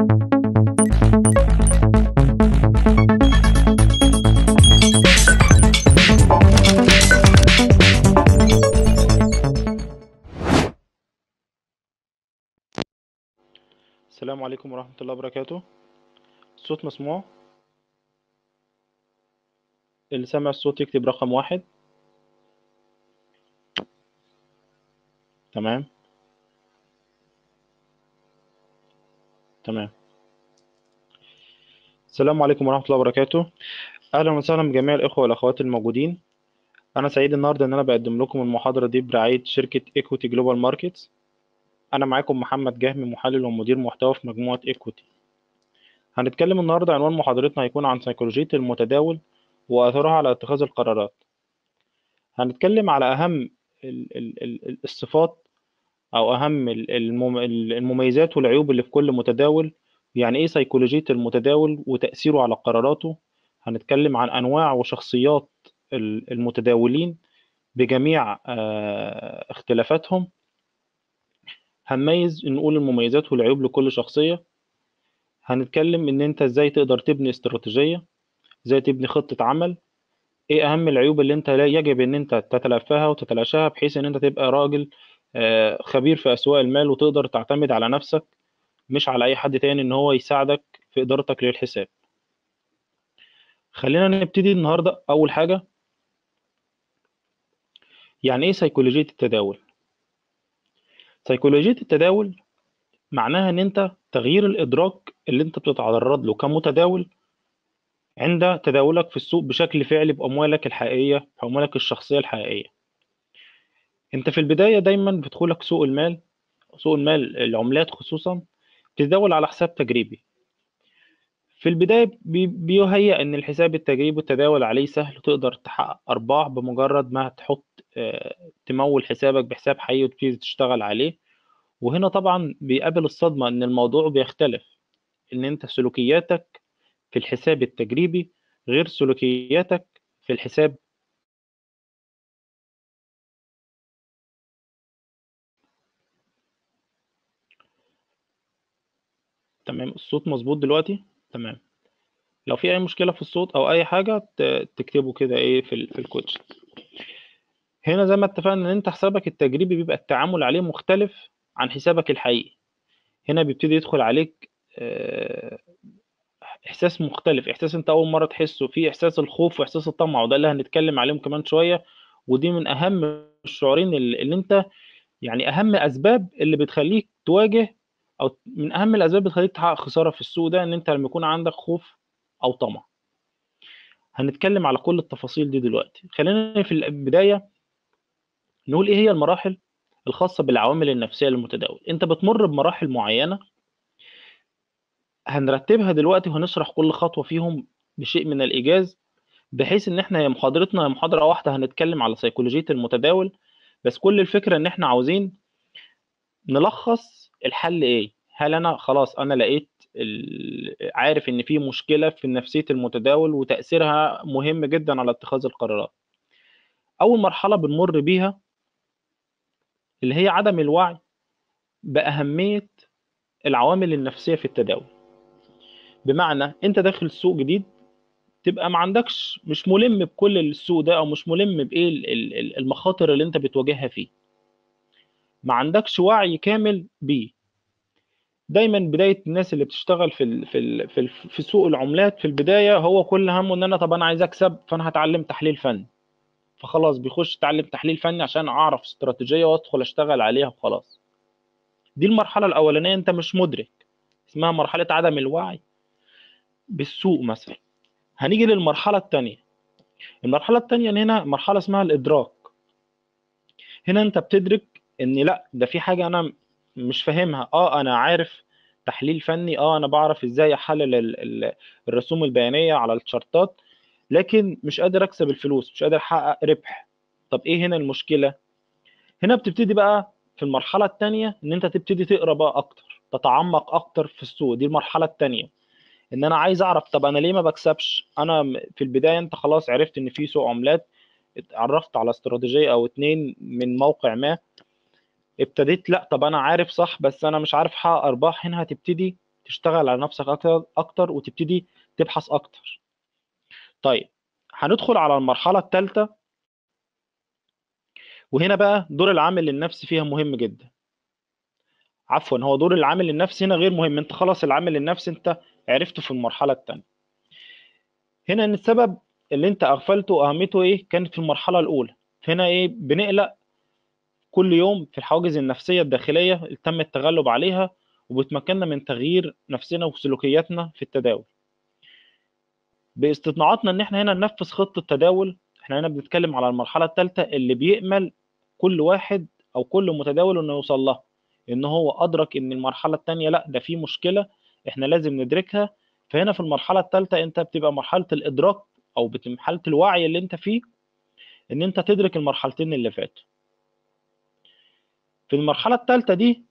السلام عليكم ورحمة الله وبركاته الصوت مسموع اللي سمع الصوت يكتب رقم واحد تمام تمام السلام عليكم ورحمة الله وبركاته أهلا وسهلا بجميع الإخوة والأخوات الموجودين أنا سعيد النهاردة إن أنا بقدم لكم المحاضرة دي برعاية شركة إيكوتي جلوبال ماركتس أنا معاكم محمد جهمي محلل ومدير محتوى في مجموعة إيكوتي هنتكلم النهاردة عنوان محاضرتنا هيكون عن سيكولوجية المتداول وأثرها على اتخاذ القرارات هنتكلم على أهم الصفات او اهم المميزات والعيوب اللي في كل متداول يعني ايه سيكولوجيه المتداول وتاثيره على قراراته هنتكلم عن انواع وشخصيات المتداولين بجميع آه، اختلافاتهم هنميز نقول المميزات والعيوب لكل شخصيه هنتكلم ان انت ازاي تقدر تبني استراتيجيه ازاي تبني خطه عمل ايه اهم العيوب اللي انت يجب ان انت تتلافاها وتتلاشاها بحيث ان انت تبقى راجل آه، خبير في اسواق المال وتقدر تعتمد على نفسك مش على اي حد تاني ان هو يساعدك في ادارتك للحساب خلينا نبتدي النهارده اول حاجه يعني ايه سيكولوجيه التداول سيكولوجيه التداول معناها ان انت تغيير الادراك اللي انت بتتعرض له كمتداول عند تداولك في السوق بشكل فعلي باموالك الحقيقيه باموالك الشخصيه الحقيقيه أنت في البداية دايمًا بدخولك سوق المال سوق المال العملات خصوصًا بتتداول على حساب تجريبي. في البداية بي بيهيأ إن الحساب التجريبي والتداول عليه سهل وتقدر تحقق أرباح بمجرد ما تحط آه، تموِّل حسابك بحساب حقيقي وتبتدي تشتغل عليه، وهنا طبعًا بيقابل الصدمة إن الموضوع بيختلف، إن أنت سلوكياتك في الحساب التجريبي غير سلوكياتك في الحساب تمام الصوت مظبوط دلوقتي تمام لو في اي مشكله في الصوت او اي حاجه تكتبه كده ايه في ال في الكوتش هنا زي ما اتفقنا ان انت حسابك التجريبي بيبقى التعامل عليه مختلف عن حسابك الحقيقي هنا بيبتدي يدخل عليك احساس مختلف احساس انت اول مره تحسه في احساس الخوف واحساس الطمع وده اللي هنتكلم عليهم كمان شويه ودي من اهم الشعورين اللي انت يعني اهم اسباب اللي بتخليك تواجه او من اهم الاسباب اللي بتخليك تحقق خساره في السوق ده ان انت لما يكون عندك خوف او طمع هنتكلم على كل التفاصيل دي دلوقتي خلينا في البدايه نقول ايه هي المراحل الخاصه بالعوامل النفسيه للمتداول انت بتمر بمراحل معينه هنرتبها دلوقتي وهنشرح كل خطوه فيهم بشيء من الايجاز بحيث ان احنا محاضرتنا محاضره واحده هنتكلم على سيكولوجيه المتداول بس كل الفكره ان احنا عاوزين نلخص الحل ايه هل انا خلاص انا لقيت عارف ان في مشكله في نفسيه المتداول وتاثيرها مهم جدا على اتخاذ القرارات اول مرحله بنمر بيها اللي هي عدم الوعي باهميه العوامل النفسيه في التداول بمعنى انت داخل سوق جديد تبقى ما عندكش مش ملم بكل السوق ده او مش ملم بايه المخاطر اللي انت بتواجهها فيه ما عندكش وعي كامل بيه دايما بدايه الناس اللي بتشتغل في الـ في الـ في, الـ في سوق العملات في البدايه هو كل همه ان انا طب انا عايز اكسب فانا هتعلم تحليل فني فخلاص بيخش تعلم تحليل فني عشان اعرف استراتيجيه وادخل اشتغل عليها وخلاص دي المرحله الاولانيه انت مش مدرك اسمها مرحله عدم الوعي بالسوق مثلا هنيجي للمرحله الثانيه المرحله الثانيه هنا مرحله اسمها الادراك هنا انت بتدرك ان لا ده في حاجه انا مش فاهمها اه انا عارف تحليل فني اه انا بعرف ازاي احلل الرسوم البيانيه على الشارتات لكن مش قادر اكسب الفلوس مش قادر احقق ربح طب ايه هنا المشكله هنا بتبتدي بقى في المرحله الثانيه ان انت تبتدي تقرا بقى اكتر تتعمق اكتر في السوق دي المرحله الثانيه ان انا عايز اعرف طب انا ليه ما بكسبش انا في البدايه انت خلاص عرفت ان في سوق عملات اتعرفت على استراتيجيه او اتنين من موقع ما ابتديت لا طب انا عارف صح بس انا مش عارف احقق ارباح هنا هتبتدي تشتغل على نفسك اكتر اكتر وتبتدي تبحث اكتر طيب هندخل على المرحله الثالثه وهنا بقى دور العامل النفسي فيها مهم جدا عفوا هو دور العامل النفسي هنا غير مهم انت خلاص العامل النفسي انت عرفته في المرحله الثانيه هنا ان السبب اللي انت اغفلته اهميته ايه كانت في المرحله الاولى هنا ايه بنقلق كل يوم في الحواجز النفسية الداخلية اللي تم التغلب عليها وبتمكننا من تغيير نفسنا وسلوكياتنا في التداول باستطناعاتنا ان احنا هنا ننفذ خطة تداول احنا هنا بنتكلم على المرحلة الثالثة اللي بيأمل كل واحد او كل متداول انه يوصل لها ان هو ادرك ان المرحلة الثانية لا ده في مشكلة احنا لازم ندركها فهنا في المرحلة الثالثة انت بتبقى مرحلة الادراك او مرحلة الوعي اللي انت فيه ان انت تدرك المرحلتين اللي فاتوا في المرحله الثالثه دي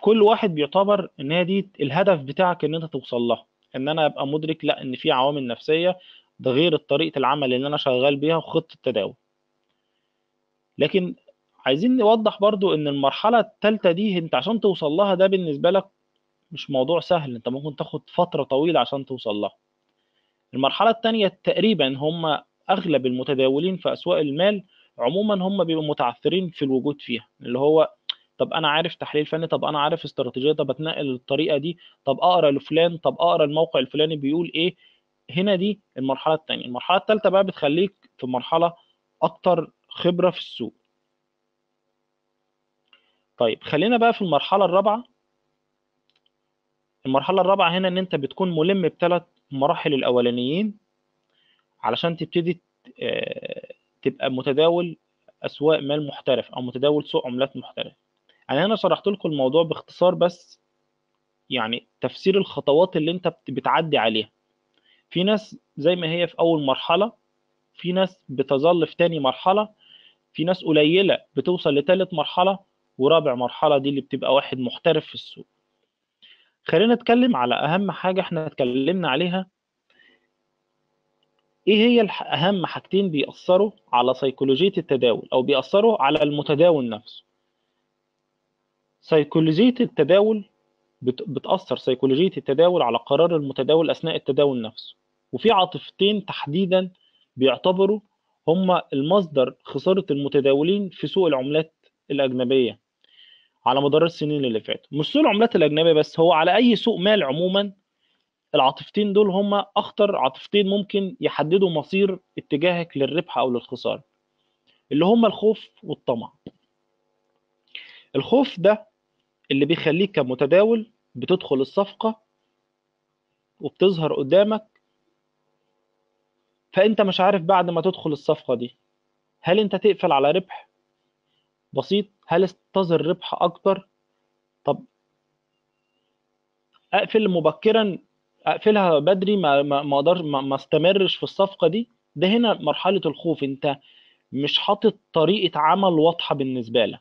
كل واحد بيعتبر ان هي دي الهدف بتاعك ان انت توصل لها ان انا ابقى مدرك لا ان في عوامل نفسيه ده غير طريقه العمل اللي انا شغال بيها وخطه التداول لكن عايزين نوضح برضو ان المرحله الثالثه دي انت عشان توصل لها ده بالنسبه لك مش موضوع سهل انت ممكن تاخد فتره طويله عشان توصل لها المرحله الثانيه تقريبا هم اغلب المتداولين في اسواق المال عموما هم بيبقوا متعثرين في الوجود فيها اللي هو طب انا عارف تحليل فني طب انا عارف استراتيجيه طب اتنقل الطريقه دي طب اقرا لفلان طب اقرا الموقع الفلاني بيقول ايه هنا دي المرحله الثانيه المرحله الثالثه بقى بتخليك في مرحله اكتر خبره في السوق طيب خلينا بقى في المرحله الرابعه المرحله الرابعه هنا ان انت بتكون ملم بثلاث مراحل الاولانيين علشان تبتدي آه، تبقى متداول اسواق مال محترف او متداول سوق عملات محترف يعني انا هنا شرحت لكم الموضوع باختصار بس يعني تفسير الخطوات اللي انت بتعدي عليها في ناس زي ما هي في اول مرحله في ناس بتظل في تاني مرحله في ناس قليله بتوصل لتالت مرحله ورابع مرحله دي اللي بتبقى واحد محترف في السوق خلينا نتكلم على اهم حاجه احنا اتكلمنا عليها ايه هي اهم حاجتين بيأثروا على سيكولوجية التداول او بيأثروا على المتداول نفسه سيكولوجية التداول بتأثر سيكولوجية التداول على قرار المتداول أثناء التداول نفسه وفي عاطفتين تحديدا بيعتبروا هما المصدر خسارة المتداولين في سوق العملات الأجنبية على مدار السنين اللي فاتت مش سوق العملات الأجنبية بس هو على أي سوق مال عموما العاطفتين دول هم اخطر عاطفتين ممكن يحددوا مصير اتجاهك للربح او للخساره اللي هم الخوف والطمع الخوف ده اللي بيخليك كمتداول بتدخل الصفقه وبتظهر قدامك فانت مش عارف بعد ما تدخل الصفقه دي هل انت تقفل على ربح بسيط هل انتظر ربح اكتر طب اقفل مبكرا اقفلها بدري ما ما ما اقدرش ما, ما استمرش في الصفقه دي ده هنا مرحله الخوف انت مش حاطط طريقه عمل واضحه بالنسبه لك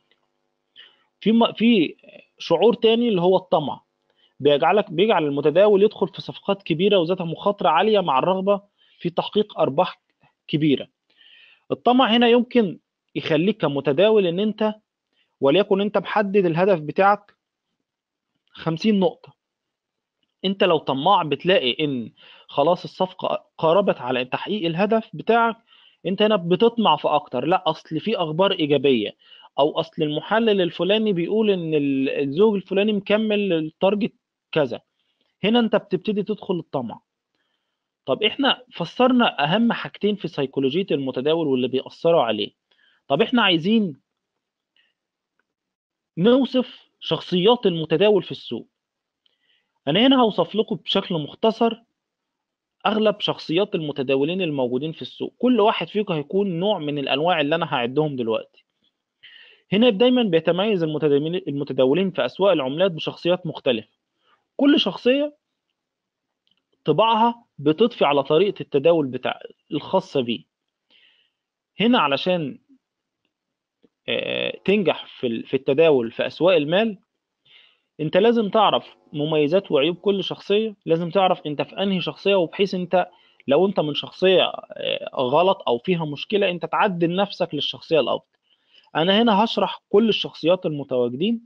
في م... في شعور تاني اللي هو الطمع بيجعلك بيجعل المتداول يدخل في صفقات كبيره وذاتها مخاطره عاليه مع الرغبه في تحقيق ارباح كبيره الطمع هنا يمكن يخليك كمتداول ان انت وليكن انت محدد الهدف بتاعك 50 نقطه انت لو طماع بتلاقي ان خلاص الصفقه قاربت على تحقيق الهدف بتاعك انت هنا بتطمع في اكتر لا اصل في اخبار ايجابيه او اصل المحلل الفلاني بيقول ان الزوج الفلاني مكمل التارجت كذا هنا انت بتبتدي تدخل الطمع طب احنا فسرنا اهم حاجتين في سيكولوجيه المتداول واللي بيأثروا عليه طب احنا عايزين نوصف شخصيات المتداول في السوق أنا هنا هوصف لكم بشكل مختصر أغلب شخصيات المتداولين الموجودين في السوق كل واحد فيكم هيكون نوع من الأنواع اللي أنا هعدهم دلوقتي هنا دايما بيتميز المتداولين في أسواق العملات بشخصيات مختلفة كل شخصية طباعها بتضفي على طريقة التداول بتاع الخاصة بيه هنا علشان آه، تنجح في التداول في أسواق المال انت لازم تعرف مميزات وعيوب كل شخصيه لازم تعرف انت في انهي شخصيه وبحيث انت لو انت من شخصيه آه، غلط او فيها مشكله انت تعدل نفسك للشخصيه الافضل انا هنا هشرح كل الشخصيات المتواجدين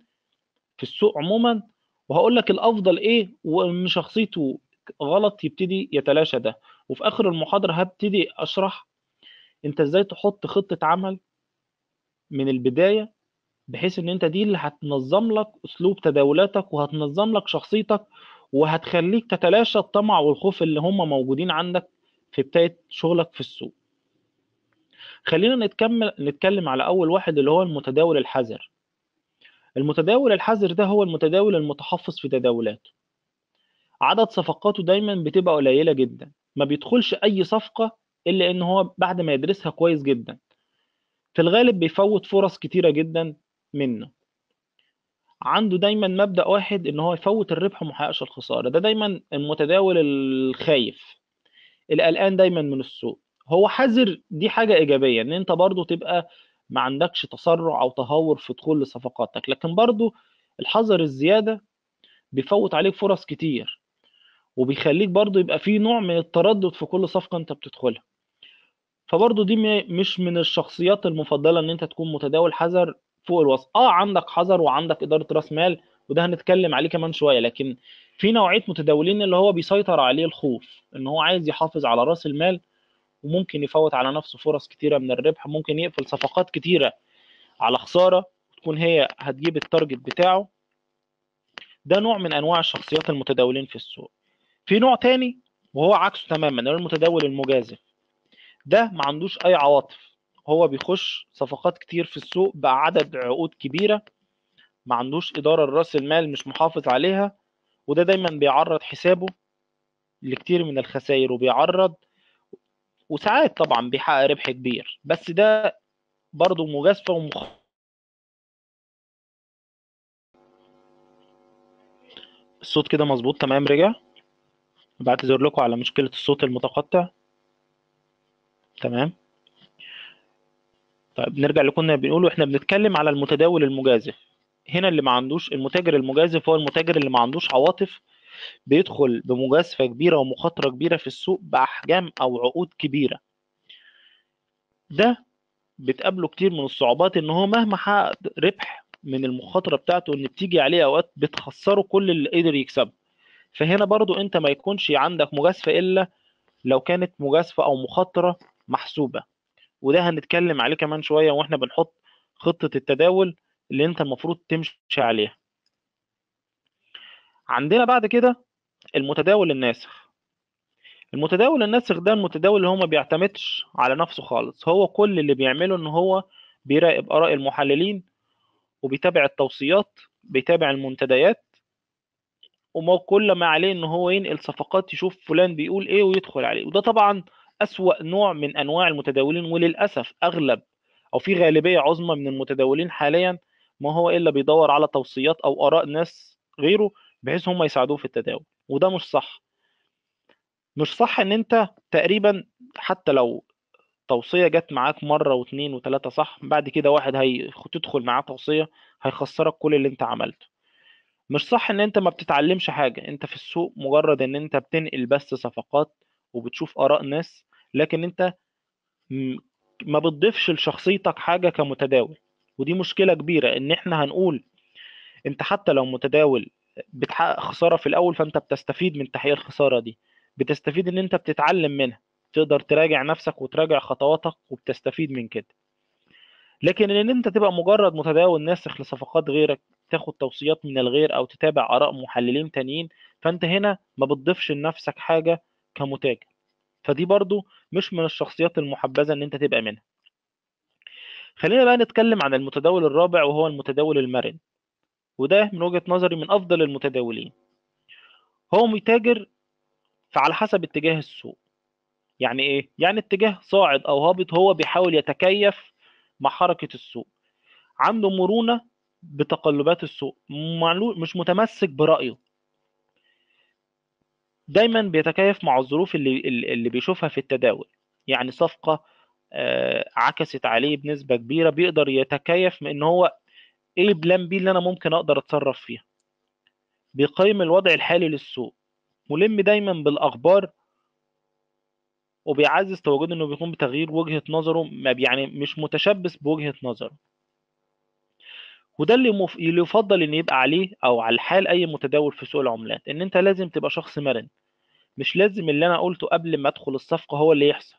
في السوق عموما وهقول لك الافضل ايه وان شخصيته غلط يبتدي يتلاشى ده وفي اخر المحاضره هبتدي اشرح انت ازاي تحط خطه عمل من البدايه بحيث ان انت دي اللي هتنظم لك اسلوب تداولاتك وهتنظم لك شخصيتك وهتخليك تتلاشى الطمع والخوف اللي هم موجودين عندك في بداية شغلك في السوق خلينا نتكمل نتكلم على اول واحد اللي هو المتداول الحذر المتداول الحذر ده هو المتداول المتحفظ في تداولاته عدد صفقاته دايما بتبقى قليلة جدا ما بيدخلش اي صفقة الا ان هو بعد ما يدرسها كويس جدا في الغالب بيفوت فرص كتيرة جدا منه عنده دايما مبدأ واحد ان هو يفوت الربح وما يحققش الخسارة ده دايما المتداول الخايف القلقان دايما من السوق هو حذر دي حاجة إيجابية ان انت برضو تبقى ما عندكش تسرع او تهور في دخول لصفقاتك لكن برضو الحذر الزيادة بيفوت عليك فرص كتير وبيخليك برضو يبقى في نوع من التردد في كل صفقة انت بتدخلها فبرضه دي مش من الشخصيات المفضله ان انت تكون متداول حذر فوق الوصف اه عندك حذر وعندك اداره راس مال وده هنتكلم عليه كمان شويه لكن في نوعيه متداولين اللي هو بيسيطر عليه الخوف ان هو عايز يحافظ على راس المال وممكن يفوت على نفسه فرص كتيره من الربح ممكن يقفل صفقات كتيره على خساره تكون هي هتجيب التارجت بتاعه ده نوع من انواع الشخصيات المتداولين في السوق في نوع تاني وهو عكسه تماما اللي هو المتداول المجازف ده ما عندوش اي عواطف هو بيخش صفقات كتير في السوق بعدد عقود كبيره ما عندوش اداره لراس المال مش محافظ عليها وده دايما بيعرض حسابه لكتير من الخسائر وبيعرض وساعات طبعا بيحقق ربح كبير بس ده برضه مجازفه ومخ الصوت كده مظبوط تمام رجع بعتذر لكم على مشكله الصوت المتقطع تمام طيب نرجع اللي كنا بنقوله احنا بنتكلم على المتداول المجازف هنا اللي ما عندوش المتاجر المجازف هو المتاجر اللي ما عندوش عواطف بيدخل بمجازفة كبيرة ومخاطرة كبيرة في السوق بأحجام أو عقود كبيرة ده بتقابله كتير من الصعوبات ان هو مهما حقق ربح من المخاطرة بتاعته ان بتيجي عليه اوقات بتخسره كل اللي قدر يكسبه فهنا برضو انت ما يكونش عندك مجازفة الا لو كانت مجازفة او مخاطرة محسوبة وده هنتكلم عليه كمان شويه واحنا بنحط خطه التداول اللي انت المفروض تمشي عليها عندنا بعد كده المتداول الناسخ المتداول الناسخ ده المتداول اللي هو ما بيعتمدش على نفسه خالص هو كل اللي بيعمله ان هو بيراقب اراء المحللين وبيتابع التوصيات بيتابع المنتديات وما كل ما عليه ان هو ينقل صفقات يشوف فلان بيقول ايه ويدخل عليه وده طبعا أسوأ نوع من أنواع المتداولين وللأسف أغلب أو في غالبية عظمى من المتداولين حاليا ما هو إلا بيدور على توصيات أو آراء ناس غيره بحيث هم يساعدوه في التداول وده مش صح مش صح ان انت تقريبا حتى لو توصيه جت معاك مره واثنين وثلاثه صح بعد كده واحد هتدخل معاه توصيه هيخسرك كل اللي انت عملته مش صح ان انت ما بتتعلمش حاجه انت في السوق مجرد ان انت بتنقل بس صفقات وبتشوف اراء ناس لكن انت ما بتضيفش لشخصيتك حاجه كمتداول ودي مشكله كبيره ان احنا هنقول انت حتى لو متداول بتحقق خساره في الاول فانت بتستفيد من تحقيق الخساره دي بتستفيد ان انت بتتعلم منها تقدر تراجع نفسك وتراجع خطواتك وبتستفيد من كده لكن ان انت تبقى مجرد متداول ناسخ لصفقات غيرك تاخد توصيات من الغير او تتابع اراء محللين تانيين فانت هنا ما بتضيفش لنفسك حاجه كمتاجر فدي برضو مش من الشخصيات المحبذة إن أنت تبقى منها خلينا بقى نتكلم عن المتداول الرابع وهو المتداول المرن وده من وجهة نظري من أفضل المتداولين هو متاجر فعلى حسب اتجاه السوق يعني ايه يعني اتجاه صاعد او هابط هو بيحاول يتكيف مع حركه السوق عنده مرونه بتقلبات السوق مش متمسك برايه دايما بيتكيف مع الظروف اللي اللي بيشوفها في التداول يعني صفقه آه، عكست عليه بنسبه كبيره بيقدر يتكيف من ان هو ايه البلان بي اللي انا ممكن اقدر اتصرف فيها بيقيم الوضع الحالي للسوق ملم دايما بالاخبار وبيعزز تواجده انه بيكون بتغيير وجهه نظره ما يعني مش متشبث بوجهه نظره وده اللي, مف... اللي يفضل ان يبقى عليه او على الحال اي متداول في سوق العملات ان انت لازم تبقى شخص مرن مش لازم اللي انا قلته قبل ما ادخل الصفقه هو اللي يحصل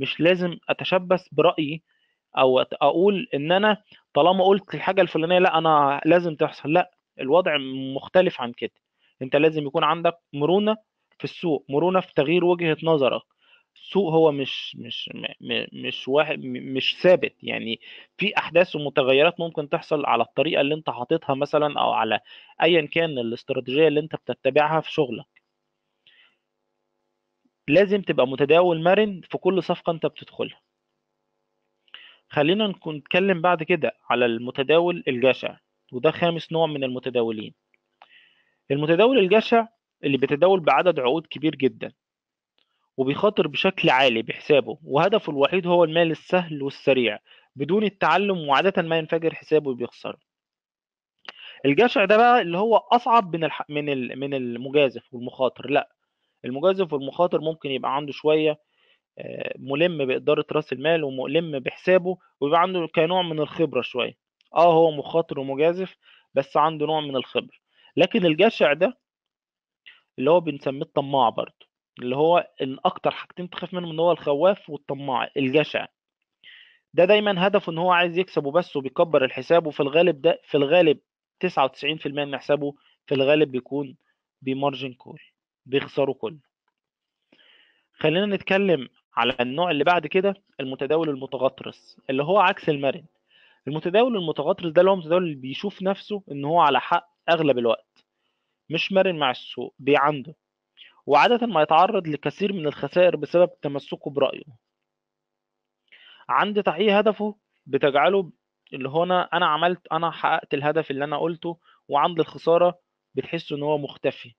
مش لازم اتشبث برايي او اقول ان انا طالما قلت الحاجه الفلانيه لا انا لازم تحصل لا الوضع مختلف عن كده انت لازم يكون عندك مرونه في السوق مرونه في تغيير وجهه نظرك السوق هو مش مش مش واحد مش ثابت يعني في احداث ومتغيرات ممكن تحصل على الطريقه اللي انت حاططها مثلا او على ايا كان الاستراتيجيه اللي انت بتتبعها في شغلك لازم تبقى متداول مرن في كل صفقة أنت بتدخلها خلينا نتكلم بعد كده على المتداول الجشع وده خامس نوع من المتداولين المتداول الجشع اللي بيتداول بعدد عقود كبير جدا وبيخاطر بشكل عالي بحسابه وهدفه الوحيد هو المال السهل والسريع بدون التعلم وعادة ما ينفجر حسابه وبيخسره الجشع ده بقى اللي هو أصعب من الح... من من المجازف والمخاطر لا المجازف والمخاطر ممكن يبقى عنده شويه آه، ملم باداره راس المال وملم بحسابه ويبقى عنده كنوع من الخبره شويه اه هو مخاطر ومجازف بس عنده نوع من الخبره لكن الجشع ده اللي هو بنسميه الطماع برضه اللي هو ان اكتر حاجتين تخاف منهم ان هو الخواف والطماع الجشع ده دايما هدفه ان هو عايز يكسب وبس وبيكبر الحساب وفي الغالب ده في الغالب 99% من حسابه في الغالب بيكون بمارجن كول بيخسروا كله خلينا نتكلم على النوع اللي بعد كده المتداول المتغطرس اللي هو عكس المرن المتداول المتغطرس ده اللي هو المتداول اللي بيشوف نفسه ان هو على حق اغلب الوقت مش مرن مع السوق دي عنده وعادة ما يتعرض لكثير من الخسائر بسبب تمسكه برأيه عند تحقيق هدفه بتجعله اللي هو انا انا عملت انا حققت الهدف اللي انا قلته وعند الخسارة بتحس ان هو مختفي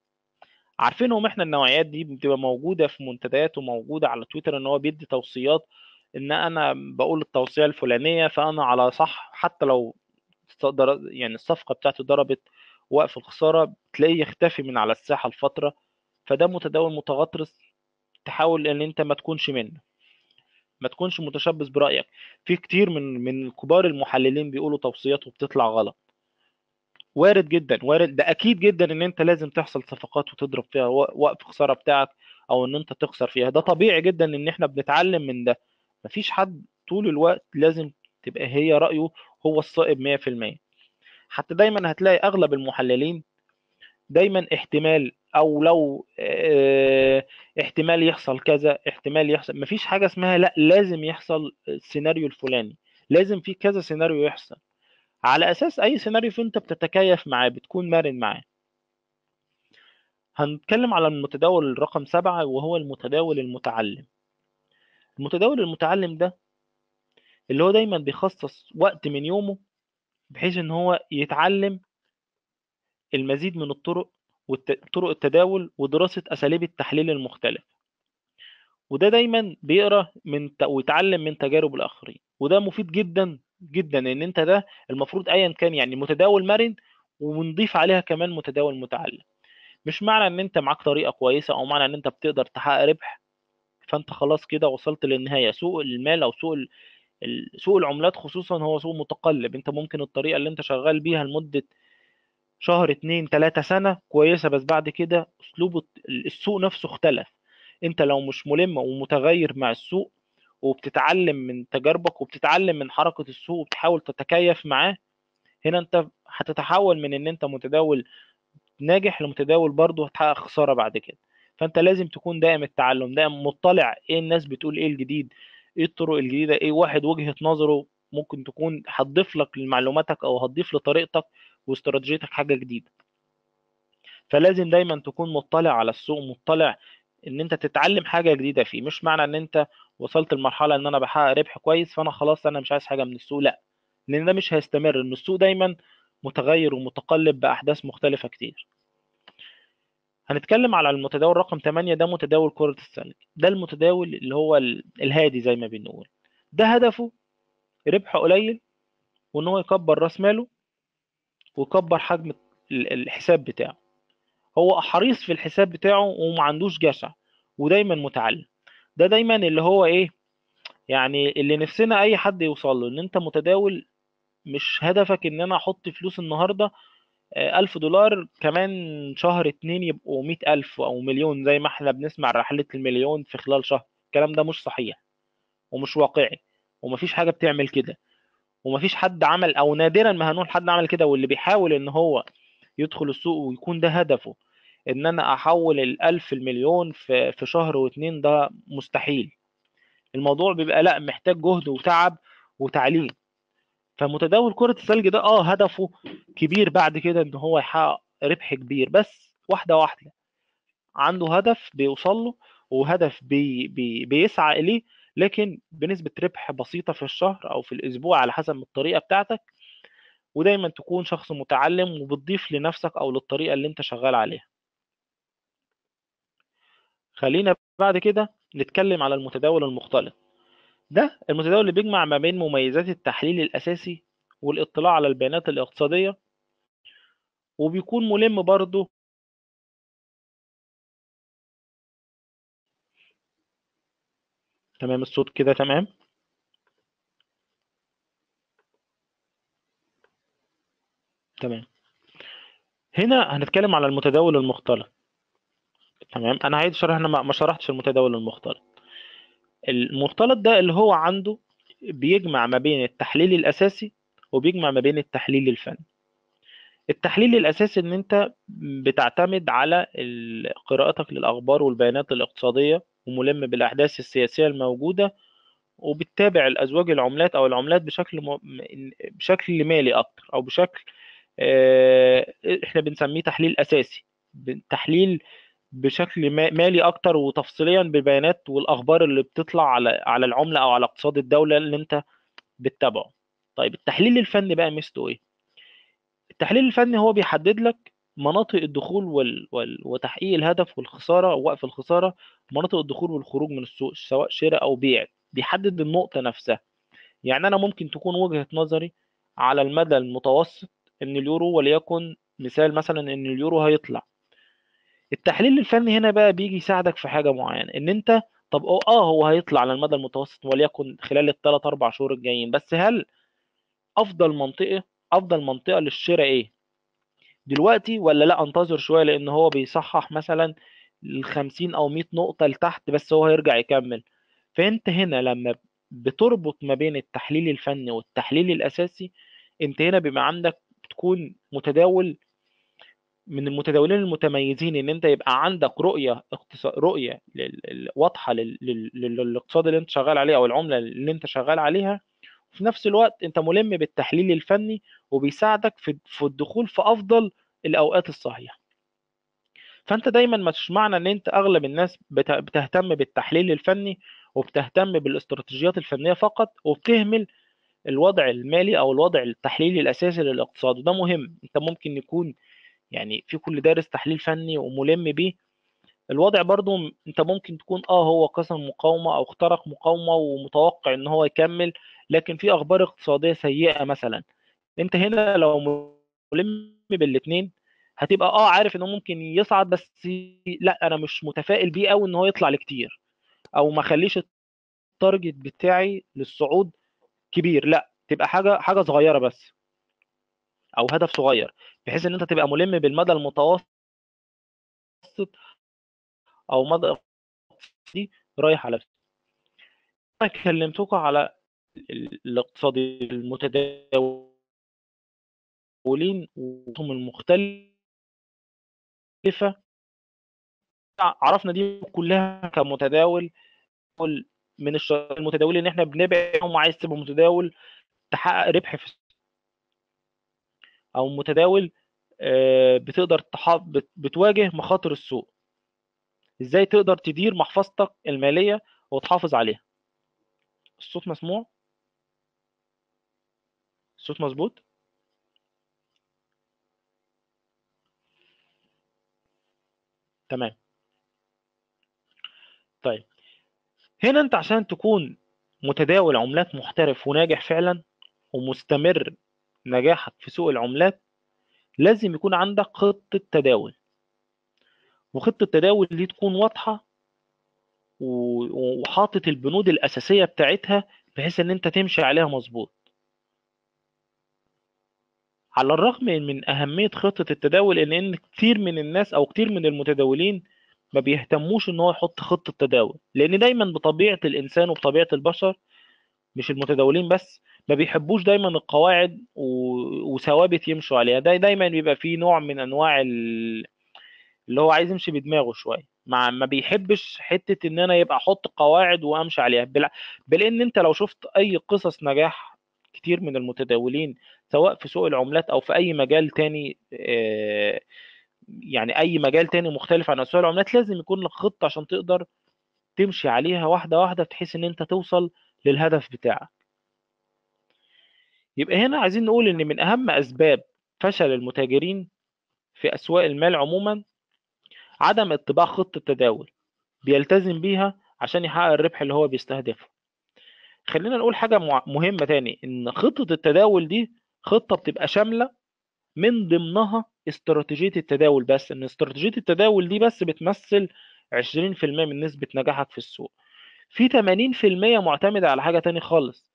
عارفينهم احنا النوعيات دي بتبقى موجوده في منتديات وموجوده على تويتر ان هو بيدي توصيات ان انا بقول التوصيه الفلانيه فانا على صح حتى لو يعني الصفقه بتاعته ضربت وقف الخساره تلاقيه يختفي من على الساحه لفتره فده متداول متغطرس تحاول ان انت ما تكونش منه ما تكونش متشبث برايك في كتير من من كبار المحللين بيقولوا توصيات وبتطلع غلط وارد جدا وارد ده اكيد جدا ان انت لازم تحصل صفقات وتضرب فيها وقف خساره بتاعك او ان انت تخسر فيها ده طبيعي جدا ان احنا بنتعلم من ده مفيش حد طول الوقت لازم تبقى هي رايه هو الصائب 100% حتى دايما هتلاقي اغلب المحللين دايما احتمال او لو اه احتمال يحصل كذا احتمال يحصل مفيش حاجه اسمها لا لازم يحصل السيناريو الفلاني لازم في كذا سيناريو يحصل على اساس اي سيناريو انت بتتكيف معاه بتكون مرن معاه هنتكلم على المتداول رقم سبعة وهو المتداول المتعلم المتداول المتعلم ده اللي هو دايما بيخصص وقت من يومه بحيث ان هو يتعلم المزيد من الطرق وطرق التداول ودراسة أساليب التحليل المختلف وده دايما بيقرا من ويتعلم من تجارب الآخرين وده مفيد جدا جدا ان انت ده المفروض ايا كان يعني متداول مرن ونضيف عليها كمان متداول متعلم مش معنى ان انت معاك طريقه كويسه او معنى ان انت بتقدر تحقق ربح فانت خلاص كده وصلت للنهايه سوق المال او سوق سوق العملات خصوصا هو سوق متقلب انت ممكن الطريقه اللي انت شغال بيها لمده شهر اتنين تلاتة سنة كويسة بس بعد كده اسلوب السوق نفسه اختلف انت لو مش ملم ومتغير مع السوق وبتتعلم من تجاربك وبتتعلم من حركه السوق وبتحاول تتكيف معاه هنا انت هتتحول من ان انت متداول ناجح لمتداول برضه هتحقق خساره بعد كده فانت لازم تكون دائم التعلم دائم مطلع ايه الناس بتقول ايه الجديد ايه الطرق الجديده ايه واحد وجهه نظره ممكن تكون هتضيف لك لمعلوماتك او هتضيف لطريقتك واستراتيجيتك حاجه جديده فلازم دايما تكون مطلع على السوق مطلع ان انت تتعلم حاجه جديده فيه مش معنى ان انت وصلت لمرحله ان انا بحقق ربح كويس فانا خلاص انا مش عايز حاجه من السوق لا لان ده مش هيستمر ان السوق دايما متغير ومتقلب باحداث مختلفه كتير هنتكلم على المتداول رقم 8 ده متداول كرة السلة ده المتداول اللي هو الهادي زي ما بنقول ده هدفه ربح قليل وان هو يكبر راس ماله ويكبر حجم الحساب بتاعه هو حريص في الحساب بتاعه ومعندوش جشع ودايما متعلم ده دايما اللي هو ايه يعني اللي نفسنا اي حد يوصل له ان انت متداول مش هدفك ان انا احط فلوس النهارده آه، ألف دولار كمان شهر اتنين يبقوا مئة ألف أو مليون زي ما احنا بنسمع رحلة المليون في خلال شهر الكلام ده مش صحيح ومش واقعي ومفيش حاجة بتعمل كده ومفيش حد عمل أو نادرا ما هنقول حد عمل كده واللي بيحاول إن هو يدخل السوق ويكون ده هدفه ان انا احول الالف المليون في في شهر واتنين ده مستحيل الموضوع بيبقى لا محتاج جهد وتعب وتعليم فمتداول كرة الثلج ده اه هدفه كبير بعد كده ان هو يحقق ربح كبير بس واحدة واحدة عنده هدف بيوصل له وهدف بي بي بيسعى اليه لكن بنسبة ربح بسيطة في الشهر او في الاسبوع على حسب الطريقة بتاعتك ودايما تكون شخص متعلم وبتضيف لنفسك او للطريقة اللي انت شغال عليها خلينا بعد كده نتكلم على المتداول المختلط ده المتداول اللي بيجمع ما بين مميزات التحليل الأساسي والاطلاع على البيانات الاقتصادية وبيكون ملم برضه تمام الصوت كده تمام تمام هنا هنتكلم على المتداول المختلط تمام انا عايز اشرح انا ما شرحتش المتداول المختلط المختلط ده اللي هو عنده بيجمع ما بين التحليل الاساسي وبيجمع ما بين التحليل الفني التحليل الاساسي ان انت بتعتمد على قراءتك للاخبار والبيانات الاقتصاديه وملم بالاحداث السياسيه الموجوده وبتتابع الازواج العملات او العملات بشكل م... بشكل مالي اكتر او بشكل آه، احنا بنسميه تحليل اساسي تحليل بشكل مالي اكتر وتفصيليا بالبيانات والاخبار اللي بتطلع على على العمله او على اقتصاد الدوله اللي انت بتتابعه طيب التحليل الفني بقى ميزته ايه التحليل الفني هو بيحدد لك مناطق الدخول وال... وال... وتحقيق الهدف والخساره ووقف الخساره مناطق الدخول والخروج من السوق سواء شراء او بيع بيحدد النقطه نفسها يعني انا ممكن تكون وجهه نظري على المدى المتوسط ان اليورو وليكن مثال مثلا ان اليورو هيطلع التحليل الفني هنا بقى بيجي يساعدك في حاجه معينه ان انت طب اه هو هيطلع على المدى المتوسط وليكن خلال الثلاث اربع شهور الجايين بس هل افضل منطقه افضل منطقه للشراء ايه دلوقتي ولا لا انتظر شويه لان هو بيصحح مثلا ال 50 او 100 نقطه لتحت بس هو هيرجع يكمل فانت هنا لما بتربط ما بين التحليل الفني والتحليل الاساسي انت هنا بيبقى عندك بتكون متداول من المتداولين المتميزين ان انت يبقى عندك رؤيه رؤيه واضحه للاقتصاد اللي انت شغال عليه او العمله اللي انت شغال عليها وفي نفس الوقت انت ملم بالتحليل الفني وبيساعدك في في الدخول في افضل الاوقات الصحيحه فانت دايما مش معنى ان انت اغلب الناس بتهتم بالتحليل الفني وبتهتم بالاستراتيجيات الفنيه فقط وبتهمل الوضع المالي او الوضع التحليلي الاساسي للاقتصاد وده مهم انت ممكن يكون يعني في كل دارس تحليل فني وملم بيه الوضع برضو انت ممكن تكون اه هو قسم مقاومه او اخترق مقاومه ومتوقع ان هو يكمل لكن في اخبار اقتصاديه سيئه مثلا انت هنا لو ملم بالاثنين هتبقى اه عارف انه ممكن يصعد بس لا انا مش متفائل بيه قوي ان هو يطلع لكتير او ما خليش التارجت بتاعي للصعود كبير لا تبقى حاجه حاجه صغيره بس او هدف صغير بحيث ان انت تبقى ملم بالمدى المتوسط او مدى دي رايح على انا كلمتكم على الاقتصاد المتداولين وهم المختلفة عرفنا دي كلها كمتداول من المتداولين ان احنا بنبعد هم عايز تبقى متداول تحقق ربح في او متداول آه، بتقدر بتواجه مخاطر السوق ازاي تقدر تدير محفظتك الماليه وتحافظ عليها الصوت مسموع الصوت مظبوط تمام طيب هنا انت عشان تكون متداول عملات محترف وناجح فعلا ومستمر نجاحك في سوق العملات لازم يكون عندك خطة تداول وخطة التداول دي تكون واضحة وحاطط البنود الأساسية بتاعتها بحيث إن أنت تمشي عليها مظبوط على الرغم من أهمية خطة التداول إن إن كتير من الناس أو كتير من المتداولين ما بيهتموش إن هو يحط خطة تداول لأن دايما بطبيعة الإنسان وبطبيعة البشر مش المتداولين بس ما بيحبوش دايما القواعد و... وثوابت يمشوا عليها ده دايما بيبقى فيه نوع من انواع ال... اللي هو عايز يمشي بدماغه شويه ما ما بيحبش حته ان انا يبقى احط قواعد وامشي عليها بل... بل ان انت لو شفت اي قصص نجاح كتير من المتداولين سواء في سوق العملات او في اي مجال تاني آه، يعني اي مجال تاني مختلف عن اسواق العملات لازم يكون لك خطه عشان تقدر تمشي عليها واحده واحده بحيث ان انت توصل للهدف بتاعك يبقى هنا عايزين نقول إن من أهم أسباب فشل المتاجرين في أسواق المال عموما عدم اتباع خطة تداول بيلتزم بيها عشان يحقق الربح اللي هو بيستهدفه خلينا نقول حاجة مهمة تاني إن خطة التداول دي خطة بتبقى شاملة من ضمنها استراتيجية التداول بس إن استراتيجية التداول دي بس بتمثل 20% من نسبة نجاحك في السوق في 80% معتمدة على حاجة تاني خالص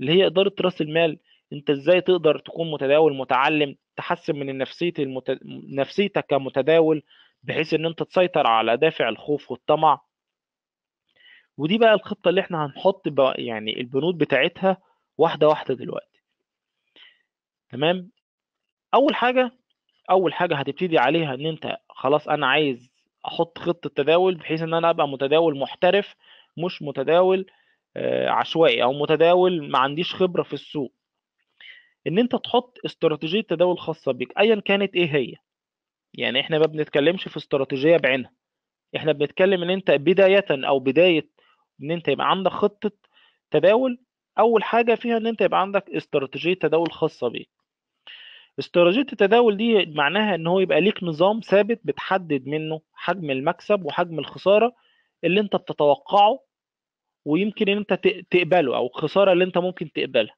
اللي هي إدارة رأس المال انت ازاي تقدر تكون متداول متعلم تحسن من نفسيه المت... نفسيتك كمتداول بحيث ان انت تسيطر على دافع الخوف والطمع ودي بقى الخطه اللي احنا هنحط بقى يعني البنود بتاعتها واحده واحده دلوقتي تمام اول حاجه اول حاجه هتبتدي عليها ان انت خلاص انا عايز احط خطه تداول بحيث ان انا ابقى متداول محترف مش متداول آه، عشوائي او متداول ما عنديش خبره في السوق ان انت تحط استراتيجيه تداول خاصه بيك ايا كانت ايه هي يعني احنا ما بنتكلمش في استراتيجيه بعينها احنا بنتكلم ان انت بدايه او بدايه ان انت يبقى عندك خطه تداول اول حاجه فيها ان انت يبقى عندك استراتيجيه تداول خاصه بيك استراتيجيه التداول دي معناها ان هو يبقى ليك نظام ثابت بتحدد منه حجم المكسب وحجم الخساره اللي انت بتتوقعه ويمكن ان انت تقبله او الخساره اللي انت ممكن تقبلها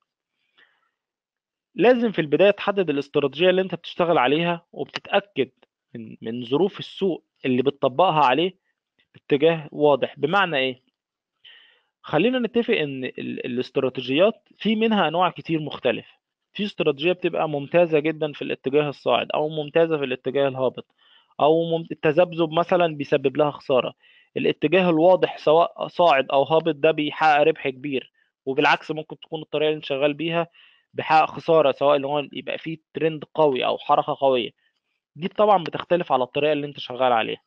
لازم في البدايه تحدد الاستراتيجيه اللي انت بتشتغل عليها وبتتاكد من من ظروف السوق اللي بتطبقها عليه باتجاه واضح بمعنى ايه خلينا نتفق ان الاستراتيجيات في منها انواع كتير مختلفه في استراتيجيه بتبقى ممتازه جدا في الاتجاه الصاعد او ممتازه في الاتجاه الهابط او التذبذب مثلا بيسبب لها خساره الاتجاه الواضح سواء صاعد او هابط ده بيحقق ربح كبير وبالعكس ممكن تكون الطريقه اللي انت شغال بيها بيحقق خساره سواء اللي هو يبقى فيه ترند قوي او حركه قويه دي طبعا بتختلف على الطريقه اللي انت شغال عليها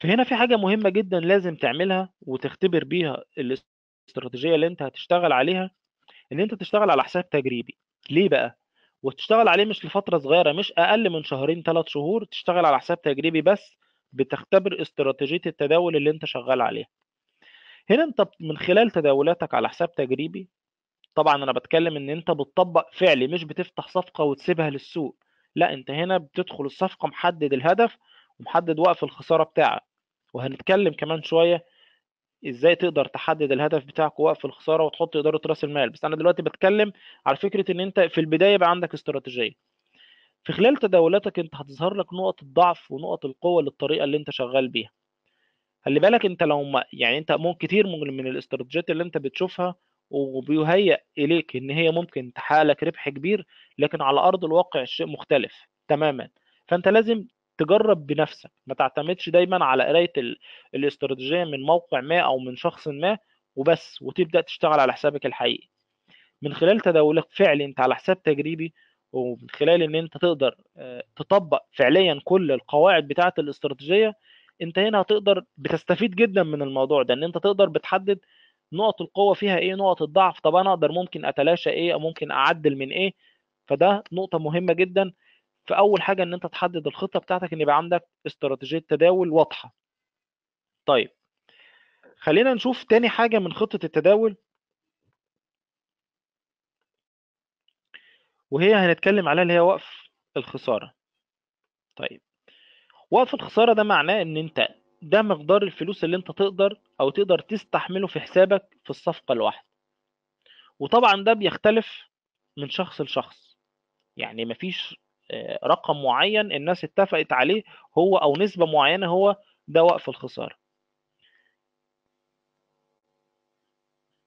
فهنا في حاجه مهمه جدا لازم تعملها وتختبر بيها الاستراتيجيه اللي انت هتشتغل عليها ان انت تشتغل على حساب تجريبي ليه بقى وتشتغل عليه مش لفتره صغيره مش اقل من شهرين ثلاث شهور تشتغل على حساب تجريبي بس بتختبر استراتيجيه التداول اللي انت شغال عليها هنا انت من خلال تداولاتك على حساب تجريبي طبعا انا بتكلم ان انت بتطبق فعلي مش بتفتح صفقه وتسيبها للسوق لا انت هنا بتدخل الصفقه محدد الهدف ومحدد وقف الخساره بتاعك وهنتكلم كمان شويه ازاي تقدر تحدد الهدف بتاعك ووقف الخساره وتحط اداره راس المال بس انا دلوقتي بتكلم على فكره ان انت في البدايه يبقى عندك استراتيجيه في خلال تداولاتك انت هتظهر لك نقط الضعف ونقط القوه للطريقه اللي انت شغال بيها خلي بالك انت لو ما يعني انت ممكن كتير من الاستراتيجيات اللي انت بتشوفها وبيهيأ إليك إن هي ممكن تحقق ربح كبير لكن على أرض الواقع شيء مختلف تماما فأنت لازم تجرب بنفسك ما تعتمدش دايما على قراية الاستراتيجية من موقع ما أو من شخص ما وبس وتبدأ تشتغل على حسابك الحقيقي من خلال تداولك فعلي أنت على حساب تجريبي ومن خلال ان انت تقدر آه، تطبق فعليا كل القواعد بتاعه الاستراتيجيه انت هنا هتقدر بتستفيد جدا من الموضوع ده ان انت تقدر بتحدد نقط القوه فيها ايه نقط الضعف طب انا اقدر ممكن اتلاشى ايه او ممكن اعدل من ايه فده نقطه مهمه جدا فاول حاجه ان انت تحدد الخطه بتاعتك ان يبقى عندك استراتيجيه تداول واضحه طيب خلينا نشوف تاني حاجه من خطه التداول وهي هنتكلم عليها اللي هي وقف الخساره طيب وقف الخساره ده معناه ان انت ده مقدار الفلوس اللي انت تقدر او تقدر تستحمله في حسابك في الصفقه الواحده وطبعا ده بيختلف من شخص لشخص يعني مفيش آه، رقم معين الناس اتفقت عليه هو او نسبه معينه هو ده وقف الخساره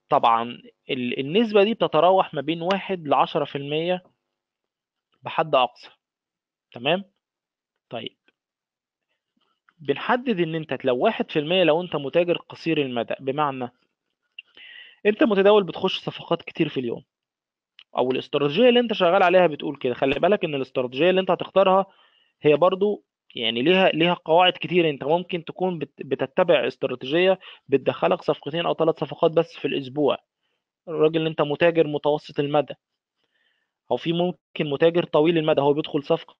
طبعا النسبه دي بتتراوح ما بين واحد لعشرة في المية بحد اقصى تمام طيب بنحدد ان انت لو واحد في المية لو انت متاجر قصير المدى بمعنى انت متداول بتخش صفقات كتير في اليوم او الاستراتيجيه اللي انت شغال عليها بتقول كده خلي بالك ان الاستراتيجيه اللي انت هتختارها هي برضو يعني ليها ليها قواعد كتير انت ممكن تكون بتتبع استراتيجيه بتدخلك صفقتين او ثلاث صفقات بس في الاسبوع الراجل انت متاجر متوسط المدى او في ممكن متاجر طويل المدى هو بيدخل صفقه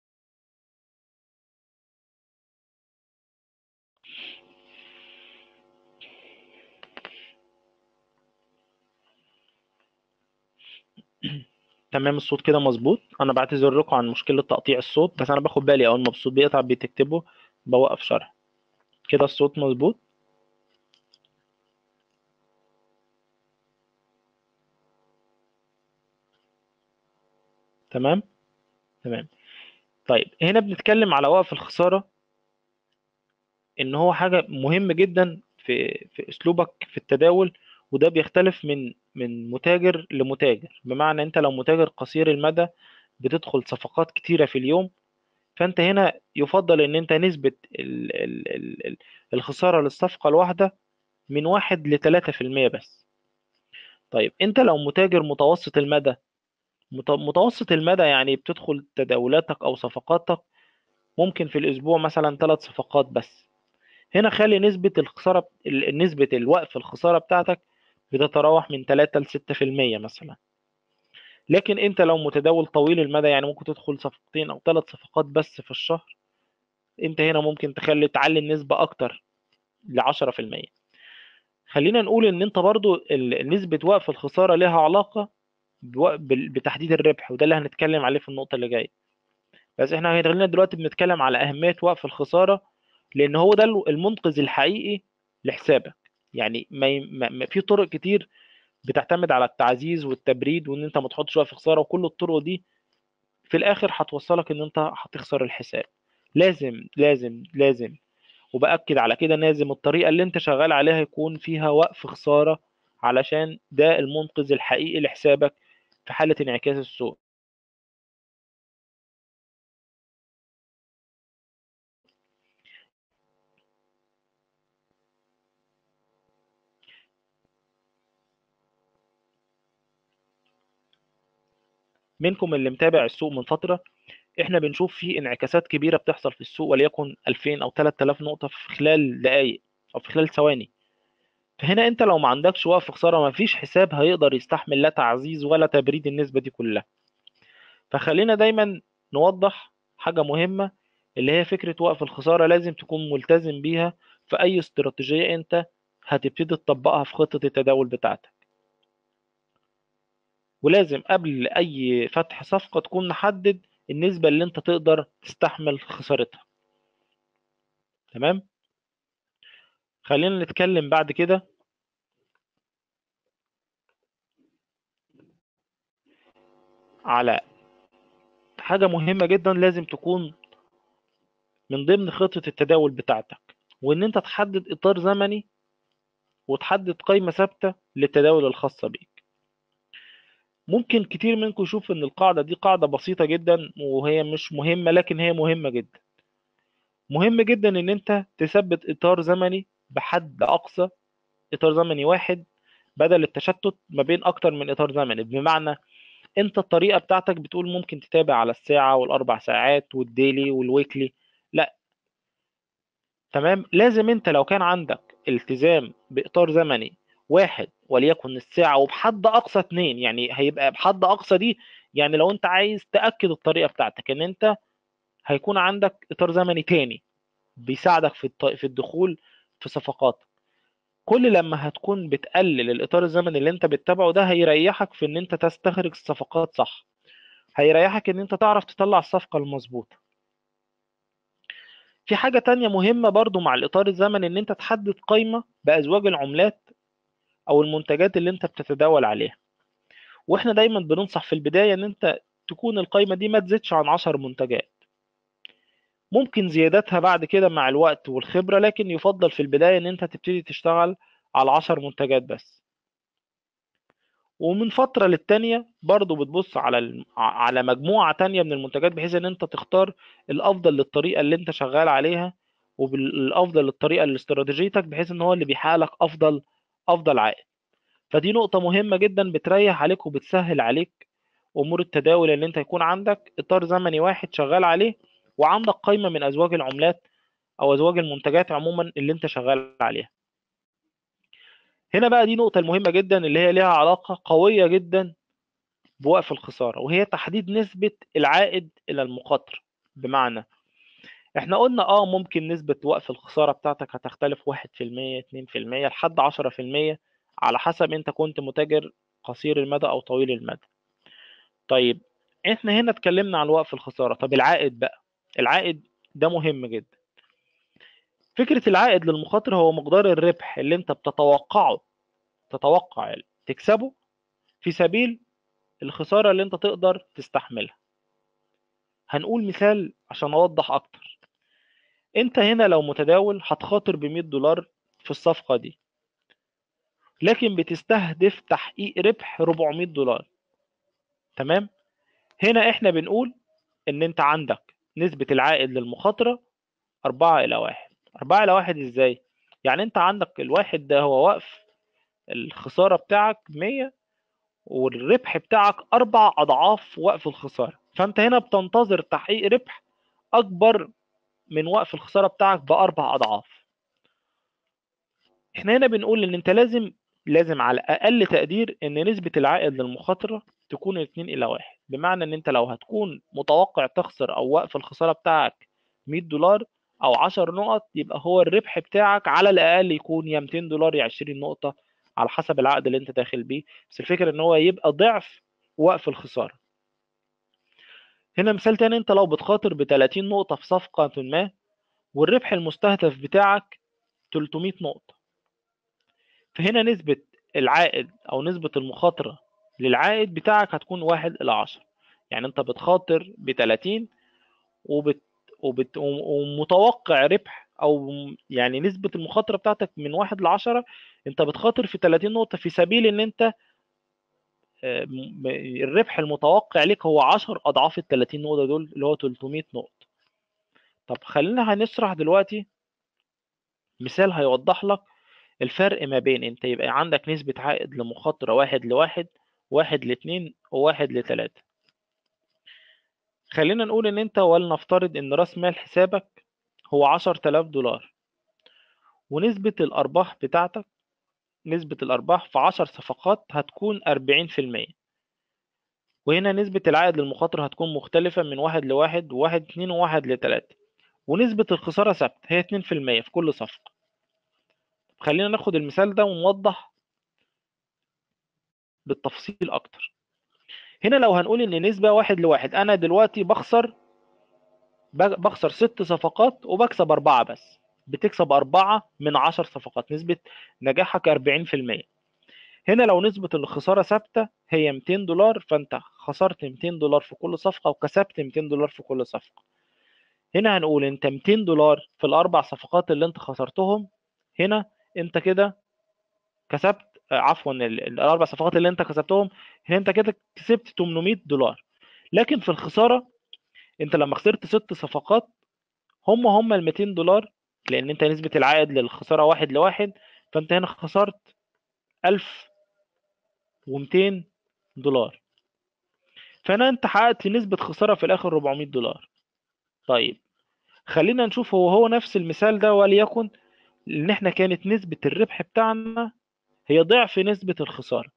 تمام الصوت كده مظبوط انا بعتذر لكم عن مشكله تقطيع الصوت بس انا باخد بالي اول ما الصوت بيقطع بتكتبه بوقف شرح كده الصوت مظبوط تمام تمام طيب هنا بنتكلم على وقف الخساره ان هو حاجه مهم جدا في في اسلوبك في التداول وده بيختلف من من متاجر لمتاجر بمعنى انت لو متاجر قصير المدى بتدخل صفقات كتيرة في اليوم فانت هنا يفضل ان انت نسبة ال ال ال الخسارة للصفقة الواحدة من واحد لتلاتة في المية بس طيب انت لو متاجر متوسط المدى متوسط المدى يعني بتدخل تداولاتك او صفقاتك ممكن في الاسبوع مثلا ثلاث صفقات بس هنا خلي نسبة الخسارة نسبة الوقف الخسارة بتاعتك بتتراوح من 3 ل 6% مثلا لكن انت لو متداول طويل المدى يعني ممكن تدخل صفقتين او ثلاث صفقات بس في الشهر انت هنا ممكن تخلي تعلي النسبة اكتر ل 10% خلينا نقول ان انت برضو نسبة وقف الخسارة لها علاقة بتحديد الربح وده اللي هنتكلم عليه في النقطة اللي جاية بس احنا هنا دلوقتي بنتكلم على اهمية وقف الخسارة لان هو ده المنقذ الحقيقي لحسابك يعني ما, ما في طرق كتير بتعتمد على التعزيز والتبريد وان انت ما تحطش في خساره وكل الطرق دي في الاخر هتوصلك ان انت هتخسر الحساب لازم لازم لازم وباكد على كده لازم الطريقه اللي انت شغال عليها يكون فيها وقف خساره علشان ده المنقذ الحقيقي لحسابك في حاله انعكاس السوق منكم اللي متابع السوق من فتره احنا بنشوف في انعكاسات كبيره بتحصل في السوق وليكن 2000 او 3000 نقطه في خلال دقائق او في خلال ثواني فهنا انت لو ما عندكش وقف خساره ما فيش حساب هيقدر يستحمل لا تعزيز ولا تبريد النسبه دي كلها فخلينا دايما نوضح حاجه مهمه اللي هي فكره وقف الخساره لازم تكون ملتزم بيها في اي استراتيجيه انت هتبتدي تطبقها في خطه التداول بتاعتك ولازم قبل اي فتح صفقه تكون محدد النسبه اللي انت تقدر تستحمل خسارتها تمام خلينا نتكلم بعد كده على حاجه مهمه جدا لازم تكون من ضمن خطه التداول بتاعتك وان انت تحدد اطار زمني وتحدد قيمه ثابته للتداول الخاصه بيك ممكن كتير منكم يشوف ان القاعدة دي قاعدة بسيطة جدا وهي مش مهمة لكن هي مهمة جدا مهم جدا ان انت تثبت اطار زمني بحد اقصى اطار زمني واحد بدل التشتت ما بين اكتر من اطار زمني بمعنى انت الطريقة بتاعتك بتقول ممكن تتابع على الساعة والاربع ساعات والديلي والويكلي لا تمام لازم انت لو كان عندك التزام باطار زمني واحد وليكن الساعة وبحد أقصى اتنين يعني هيبقى بحد أقصى دي يعني لو أنت عايز تأكد الطريقة بتاعتك إن أنت هيكون عندك إطار زمني تاني بيساعدك في في الدخول في صفقاتك كل لما هتكون بتقلل الإطار الزمني اللي أنت بتتابعه ده هيريحك في إن أنت تستخرج الصفقات صح هيريحك إن أنت تعرف تطلع الصفقة المظبوطة في حاجة تانية مهمة برضو مع الإطار الزمني إن أنت تحدد قائمة بأزواج العملات او المنتجات اللي انت بتتداول عليها واحنا دايما بننصح في البدايه ان انت تكون القائمه دي ما تزيدش عن 10 منتجات ممكن زيادتها بعد كده مع الوقت والخبره لكن يفضل في البدايه ان انت تبتدي تشتغل على 10 منتجات بس ومن فتره للتانيه برضو بتبص على على مجموعه تانية من المنتجات بحيث ان انت تختار الافضل للطريقه اللي انت شغال عليها وبالافضل للطريقه لاستراتيجيتك بحيث ان هو اللي بيحقق لك افضل افضل عائد فدي نقطه مهمه جدا بتريح عليك وبتسهل عليك امور التداول اللي انت يكون عندك اطار زمني واحد شغال عليه وعندك قائمه من ازواج العملات او ازواج المنتجات عموما اللي انت شغال عليها هنا بقى دي نقطه مهمه جدا اللي هي ليها علاقه قويه جدا بوقف الخساره وهي تحديد نسبه العائد الى المخاطره بمعنى احنا قلنا اه ممكن نسبة وقف الخسارة بتاعتك هتختلف 1% 2% لحد عشرة في المية على حسب انت كنت متاجر قصير المدى او طويل المدى طيب احنا هنا اتكلمنا عن وقف الخسارة طب العائد بقى العائد ده مهم جدا فكرة العائد للمخاطر هو مقدار الربح اللي انت بتتوقعه تتوقع يعني تكسبه في سبيل الخسارة اللي انت تقدر تستحملها هنقول مثال عشان اوضح اكتر انت هنا لو متداول هتخاطر ب 100 دولار في الصفقه دي لكن بتستهدف تحقيق ربح 400 دولار تمام هنا احنا بنقول ان انت عندك نسبه العائد للمخاطره 4 الى 1 4 الى 1 ازاي يعني انت عندك الواحد ده هو وقف الخساره بتاعك 100 والربح بتاعك اربع اضعاف وقف الخساره فانت هنا بتنتظر تحقيق ربح اكبر من وقف الخساره بتاعك باربع اضعاف احنا هنا بنقول ان انت لازم لازم على اقل تقدير ان نسبه العائد للمخاطره تكون 2 الى 1 بمعنى ان انت لو هتكون متوقع تخسر او وقف الخساره بتاعك 100 دولار او 10 نقط يبقى هو الربح بتاعك على الاقل يكون يا 200 دولار يا 20 نقطه على حسب العقد اللي انت داخل بيه بس الفكره ان هو يبقى ضعف وقف الخساره هنا مثال تاني انت لو بتخاطر ب 30 نقطة في صفقة ما والربح المستهدف بتاعك 300 نقطة فهنا نسبة العائد أو نسبة المخاطرة للعائد بتاعك هتكون واحد إلى عشرة يعني أنت بتخاطر ب 30 وبت... وبت... ومتوقع ربح أو يعني نسبة المخاطرة بتاعتك من واحد لعشرة أنت بتخاطر في 30 نقطة في سبيل إن أنت آه، الربح المتوقع لك هو 10 اضعاف ال 30 نقطه دول اللي هو 300 نقطه طب خلينا هنشرح دلوقتي مثال هيوضح لك الفرق ما بين انت يبقى عندك نسبه عائد لمخاطره واحد لواحد واحد لاتنين وواحد لتلاته خلينا نقول ان انت ولنفترض ان راس مال حسابك هو 10000 دولار ونسبة الأرباح بتاعتك نسبة الأرباح في 10 صفقات هتكون 40% وهنا نسبة العائد للمخاطرة هتكون مختلفة من واحد لواحد وواحد اتنين وواحد لتلاتة ونسبة الخسارة ثابتة هي اتنين في المية في كل صفقة خلينا ناخد المثال ده ونوضح بالتفصيل أكتر هنا لو هنقول إن نسبة واحد لواحد أنا دلوقتي بخسر بخسر ست صفقات وبكسب أربعة بس بتكسب أربعة من عشر صفقات نسبة نجاحك 40% هنا لو نسبة الخسارة ثابتة هي 200 دولار فأنت خسرت 200 دولار في كل صفقة وكسبت 200 دولار في كل صفقة هنا هنقول أنت 200 دولار في الأربع صفقات اللي أنت خسرتهم هنا أنت كده كسبت آه، عفوا الأربع صفقات اللي أنت كسبتهم هنا أنت كده كسبت 800 دولار لكن في الخسارة أنت لما خسرت ست صفقات هم هم ال 200 دولار لان انت نسبه العائد للخساره واحد لواحد فانت هنا خسرت 1200 دولار فانا انت حققت نسبه خساره في الاخر 400 دولار طيب خلينا نشوف هو هو نفس المثال ده وليكن ان احنا كانت نسبه الربح بتاعنا هي ضعف نسبه الخساره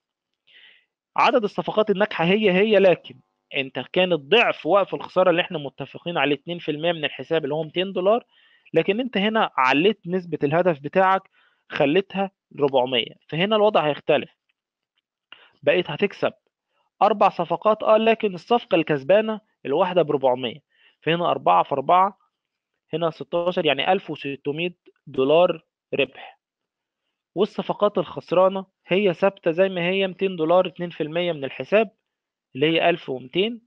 عدد الصفقات الناجحه هي هي لكن انت كانت ضعف وقف الخساره اللي احنا متفقين عليه 2% من الحساب اللي هو 200 دولار لكن انت هنا عليت نسبه الهدف بتاعك خليتها 400 فهنا الوضع هيختلف بقيت هتكسب اربع صفقات اه لكن الصفقه الكسبانه الواحده ب 400 فهنا 4 في 4 هنا 16 يعني 1600 دولار ربح والصفقات الخسرانه هي ثابته زي ما هي 200 دولار 2% من الحساب اللي هي 1200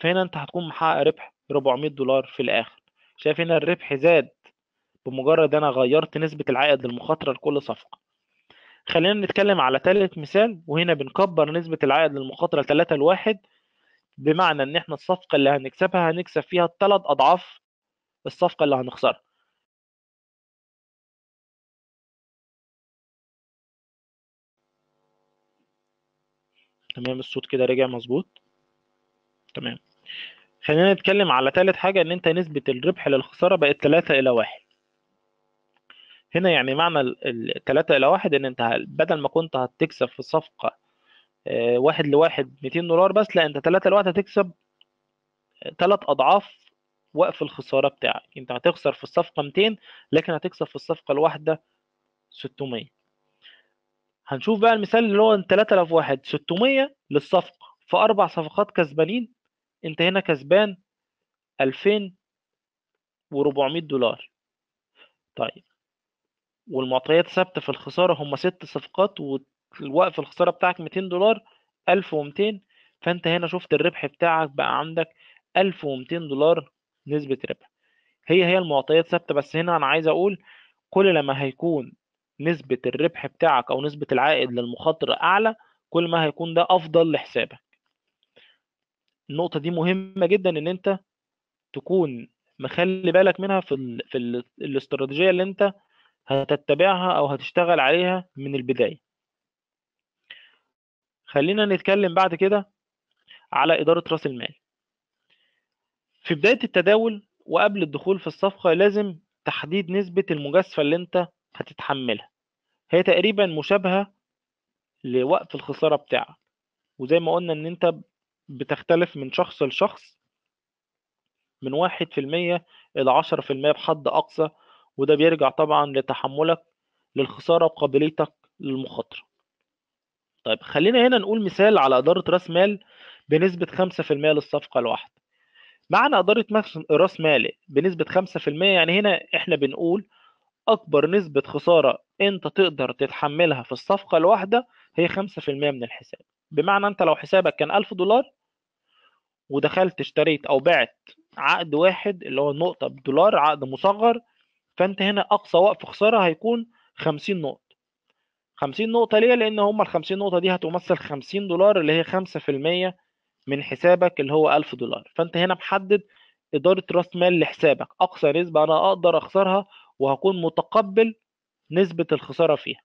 فهنا انت هتكون محقق ربح 400 دولار في الاخر شايف هنا الربح زاد بمجرد انا غيرت نسبة العائد للمخاطرة لكل صفقة خلينا نتكلم على ثالث مثال وهنا بنكبر نسبة العائد للمخاطرة 3 لواحد بمعنى ان احنا الصفقة اللي هنكسبها هنكسب فيها ثلاث اضعاف الصفقة اللي هنخسرها تمام الصوت كده رجع مظبوط تمام خلينا نتكلم على ثالث حاجة إن أنت نسبة الربح للخسارة بقت ثلاثة إلى واحد هنا يعني معنى الثلاثة إلى واحد إن أنت بدل ما كنت هتكسب في الصفقة آه، واحد لواحد ميتين دولار بس لا أنت ثلاثة لواحد هتكسب ثلاث أضعاف وقف الخسارة بتاعك أنت هتخسر في الصفقة ميتين لكن هتكسب في الصفقة الواحدة ستمية هنشوف بقى المثال اللي هو ثلاثة واحد ستمية للصفقة في أربع صفقات كسبانين انت هنا كسبان 2400 دولار طيب والمعطيات ثابته في الخساره هم ست صفقات والوقف الخساره بتاعك 200 دولار 1200 فانت هنا شفت الربح بتاعك بقى عندك 1200 دولار نسبه ربح هي هي المعطيات ثابته بس هنا انا عايز اقول كل لما هيكون نسبه الربح بتاعك او نسبه العائد للمخاطره اعلى كل ما هيكون ده افضل لحسابك النقطه دي مهمه جدا ان انت تكون مخلي بالك منها في ال... في ال... الاستراتيجيه اللي انت هتتبعها او هتشتغل عليها من البدايه خلينا نتكلم بعد كده على اداره راس المال في بدايه التداول وقبل الدخول في الصفقه لازم تحديد نسبه المجازفه اللي انت هتتحملها هي تقريبا مشابهه لوقف الخساره بتاعك وزي ما قلنا ان انت بتختلف من شخص لشخص من 1% إلى 10% بحد أقصى وده بيرجع طبعا لتحملك للخسارة وقابليتك للمخاطرة طيب خلينا هنا نقول مثال على إدارة رأس مال بنسبة 5% للصفقة الواحدة معنى إدارة رأس مال بنسبة 5% يعني هنا إحنا بنقول أكبر نسبة خسارة أنت تقدر تتحملها في الصفقة الواحدة هي 5% من الحساب بمعنى أنت لو حسابك كان 1000 دولار ودخلت اشتريت او بعت عقد واحد اللي هو النقطه بدولار عقد مصغر فانت هنا اقصى وقف خساره هيكون 50 نقطه 50 نقطه ليه لان هم ال 50 نقطه دي هتمثل 50 دولار اللي هي 5% من حسابك اللي هو 1000 دولار فانت هنا محدد اداره راس مال لحسابك اقصى نسبه انا اقدر اخسرها وهكون متقبل نسبه الخساره فيها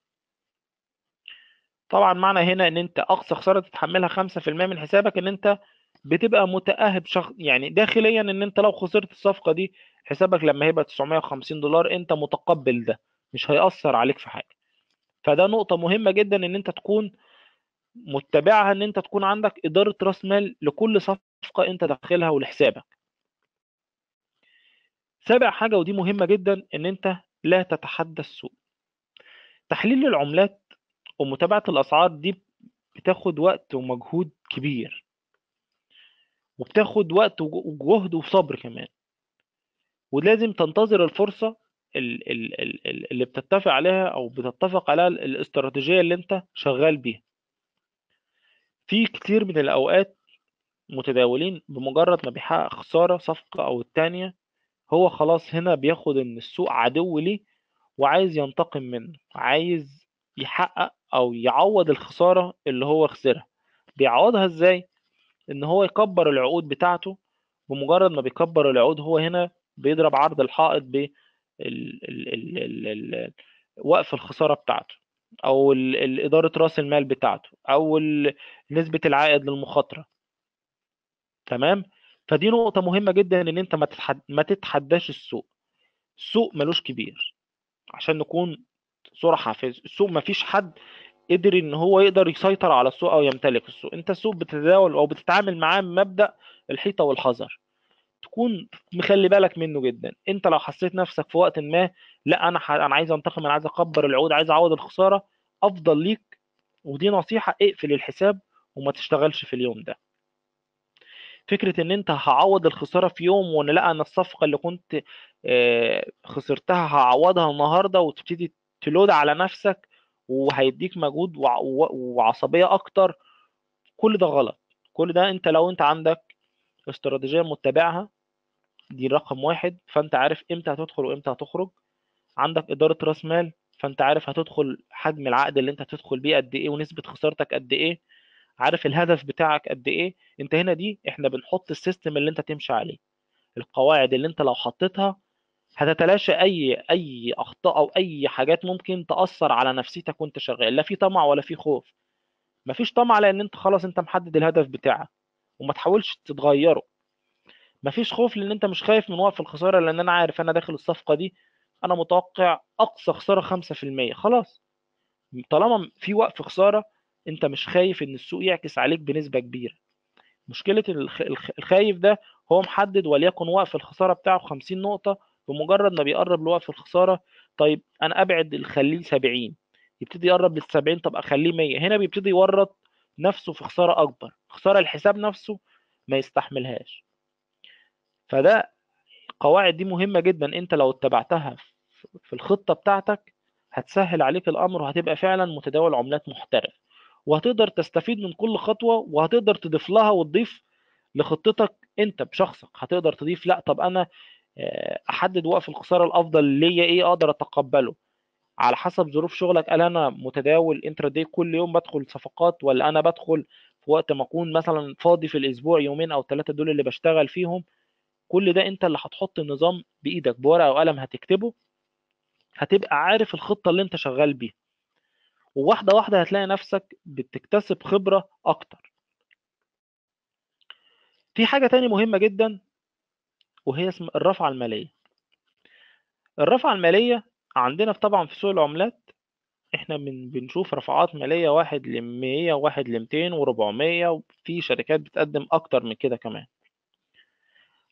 طبعا معنى هنا ان انت اقصى خساره تتحملها 5% من حسابك ان انت بتبقى متاهب شخ... يعني داخليا ان انت لو خسرت الصفقه دي حسابك لما هيبقى 950 دولار انت متقبل ده مش هيأثر عليك في حاجه فده نقطه مهمه جدا ان انت تكون متبعها ان انت تكون عندك اداره راس مال لكل صفقه انت داخلها ولحسابك سابع حاجه ودي مهمه جدا ان انت لا تتحدى السوق تحليل العملات ومتابعه الاسعار دي بتاخد وقت ومجهود كبير وبتاخد وقت وجهد وصبر كمان ولازم تنتظر الفرصه اللي بتتفق عليها او بتتفق عليها الاستراتيجيه اللي انت شغال بيها في كتير من الاوقات متداولين بمجرد ما بيحقق خساره صفقه او التانيه هو خلاص هنا بياخد ان السوق عدو ليه وعايز ينتقم منه عايز يحقق او يعوض الخساره اللي هو خسرها بيعوضها ازاي ان هو يكبر العقود بتاعته بمجرد ما بيكبر العقود هو هنا بيضرب عرض الحائط بوقف وقف الخساره بتاعته او اداره راس المال بتاعته او نسبه العائد للمخاطره تمام فدي نقطه مهمه جدا ان انت ما, تتحد... ما تتحداش السوق السوق ملوش كبير عشان نكون صراحه في السوق ما فيش حد قدر ان هو يقدر يسيطر على السوق او يمتلك السوق انت السوق بتتداول او بتتعامل معاه بمبدا الحيطه والحذر تكون مخلي بالك منه جدا انت لو حسيت نفسك في وقت ما لا انا ح... انا عايز انتقم انا عايز اكبر العود عايز اعوض الخساره افضل ليك ودي نصيحه اقفل الحساب وما تشتغلش في اليوم ده فكره ان انت هعوض الخساره في يوم وان لا انا الصفقه اللي كنت آه، خسرتها هعوضها النهارده وتبتدي تلود على نفسك وهيديك مجهود وعصبيه اكتر كل ده غلط كل ده انت لو انت عندك استراتيجيه متبعها دي رقم واحد فانت عارف امتى هتدخل وامتى هتخرج عندك اداره راس مال فانت عارف هتدخل حجم العقد اللي انت هتدخل بيه قد ايه ونسبه خسارتك قد ايه عارف الهدف بتاعك قد ايه انت هنا دي احنا بنحط السيستم اللي انت تمشي عليه القواعد اللي انت لو حطيتها هتتلاشى اي اي اخطاء او اي حاجات ممكن تاثر على نفسيتك وانت شغال لا في طمع ولا في خوف مفيش طمع لان انت خلاص انت محدد الهدف بتاعك وما تحاولش تتغيره مفيش خوف لان انت مش خايف من وقف الخساره لان انا عارف انا داخل الصفقه دي انا متوقع اقصى خساره 5% خلاص طالما في وقف خساره انت مش خايف ان السوق يعكس عليك بنسبه كبيره مشكله الخايف ده هو محدد وليكن وقف الخساره بتاعه 50 نقطه بمجرد ما بيقرب لوقف الخساره طيب انا ابعد اخليه 70 يبتدي يقرب لل 70 طب اخليه 100 هنا بيبتدي يورط نفسه في خساره اكبر خساره الحساب نفسه ما يستحملهاش فده القواعد دي مهمه جدا انت لو اتبعتها في الخطه بتاعتك هتسهل عليك الامر وهتبقى فعلا متداول عملات محترف وهتقدر تستفيد من كل خطوه وهتقدر تضيف لها وتضيف لخطتك انت بشخصك هتقدر تضيف لا طب انا آه، احدد وقف الخساره الافضل ليا ايه اقدر اتقبله على حسب ظروف شغلك هل انا متداول انترا دي كل يوم بدخل صفقات ولا انا بدخل في وقت ما اكون مثلا فاضي في الاسبوع يومين او ثلاثه دول اللي بشتغل فيهم كل ده انت اللي هتحط النظام بايدك بورقه وقلم هتكتبه هتبقى عارف الخطه اللي انت شغال بيها وواحده واحده هتلاقي نفسك بتكتسب خبره اكتر في حاجه تاني مهمه جدا وهي اسم الرفعة المالية الرفعة المالية عندنا طبعا في سوق العملات احنا من بنشوف رفعات مالية واحد لمية وواحد لمتين وربعمية وفي شركات بتقدم أكتر من كده كمان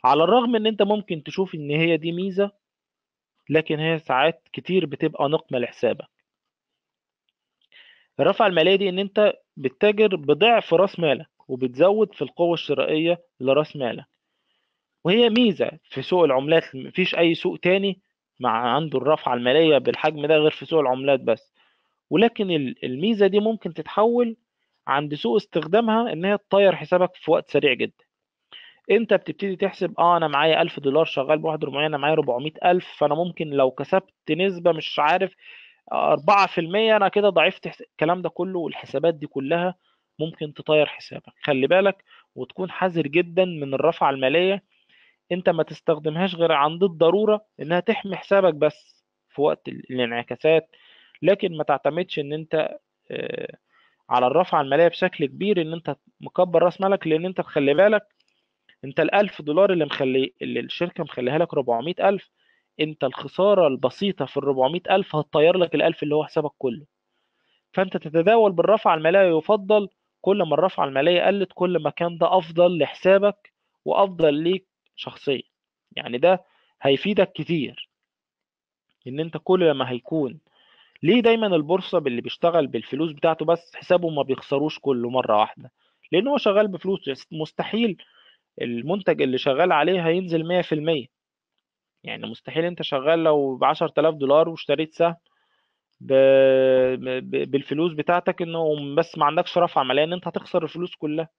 على الرغم إن أنت ممكن تشوف إن هي دي ميزة لكن هي ساعات كتير بتبقى نقمة لحسابك الرفعة المالية دي إن أنت بتتاجر بضعف رأس مالك وبتزود في القوة الشرائية لرأس مالك وهي ميزه في سوق العملات مفيش اي سوق تاني مع عنده الرافعه الماليه بالحجم ده غير في سوق العملات بس ولكن الميزه دي ممكن تتحول عند سوء استخدامها ان هي تطير حسابك في وقت سريع جدا انت بتبتدي تحسب اه انا معايا 1000 دولار شغال بوحده رباعيه انا معايا 400000 فانا ممكن لو كسبت نسبه مش عارف 4% انا كده ضعفت الكلام ده كله والحسابات دي كلها ممكن تطير حسابك خلي بالك وتكون حذر جدا من الرفعه الماليه انت ما تستخدمهاش غير عند الضروره انها تحمي حسابك بس في وقت الانعكاسات لكن ما تعتمدش ان انت آه، على الرفعه الماليه بشكل كبير ان انت مكبر راس مالك لان انت خلي بالك انت ال1000 دولار اللي مخلي اللي الشركه مخليها لك 400000 انت الخساره البسيطه في ال 400000 هتطير لك ال1000 اللي هو حسابك كله فانت تتداول بالرفعه الماليه يفضل كل ما الرفعه الماليه قلت كل ما كان ده افضل لحسابك وافضل ليك شخصية يعني ده هيفيدك كتير ان انت كل لما هيكون ليه دايما البورصه باللي بيشتغل بالفلوس بتاعته بس حسابه ما بيخسروش كله مره واحده لان هو شغال بفلوس مستحيل المنتج اللي شغال عليه هينزل 100% يعني مستحيل انت شغال لو ب 10000 دولار واشتريت سهم بالفلوس بتاعتك انه بس ما عندكش رفع عمليه ان انت هتخسر الفلوس كلها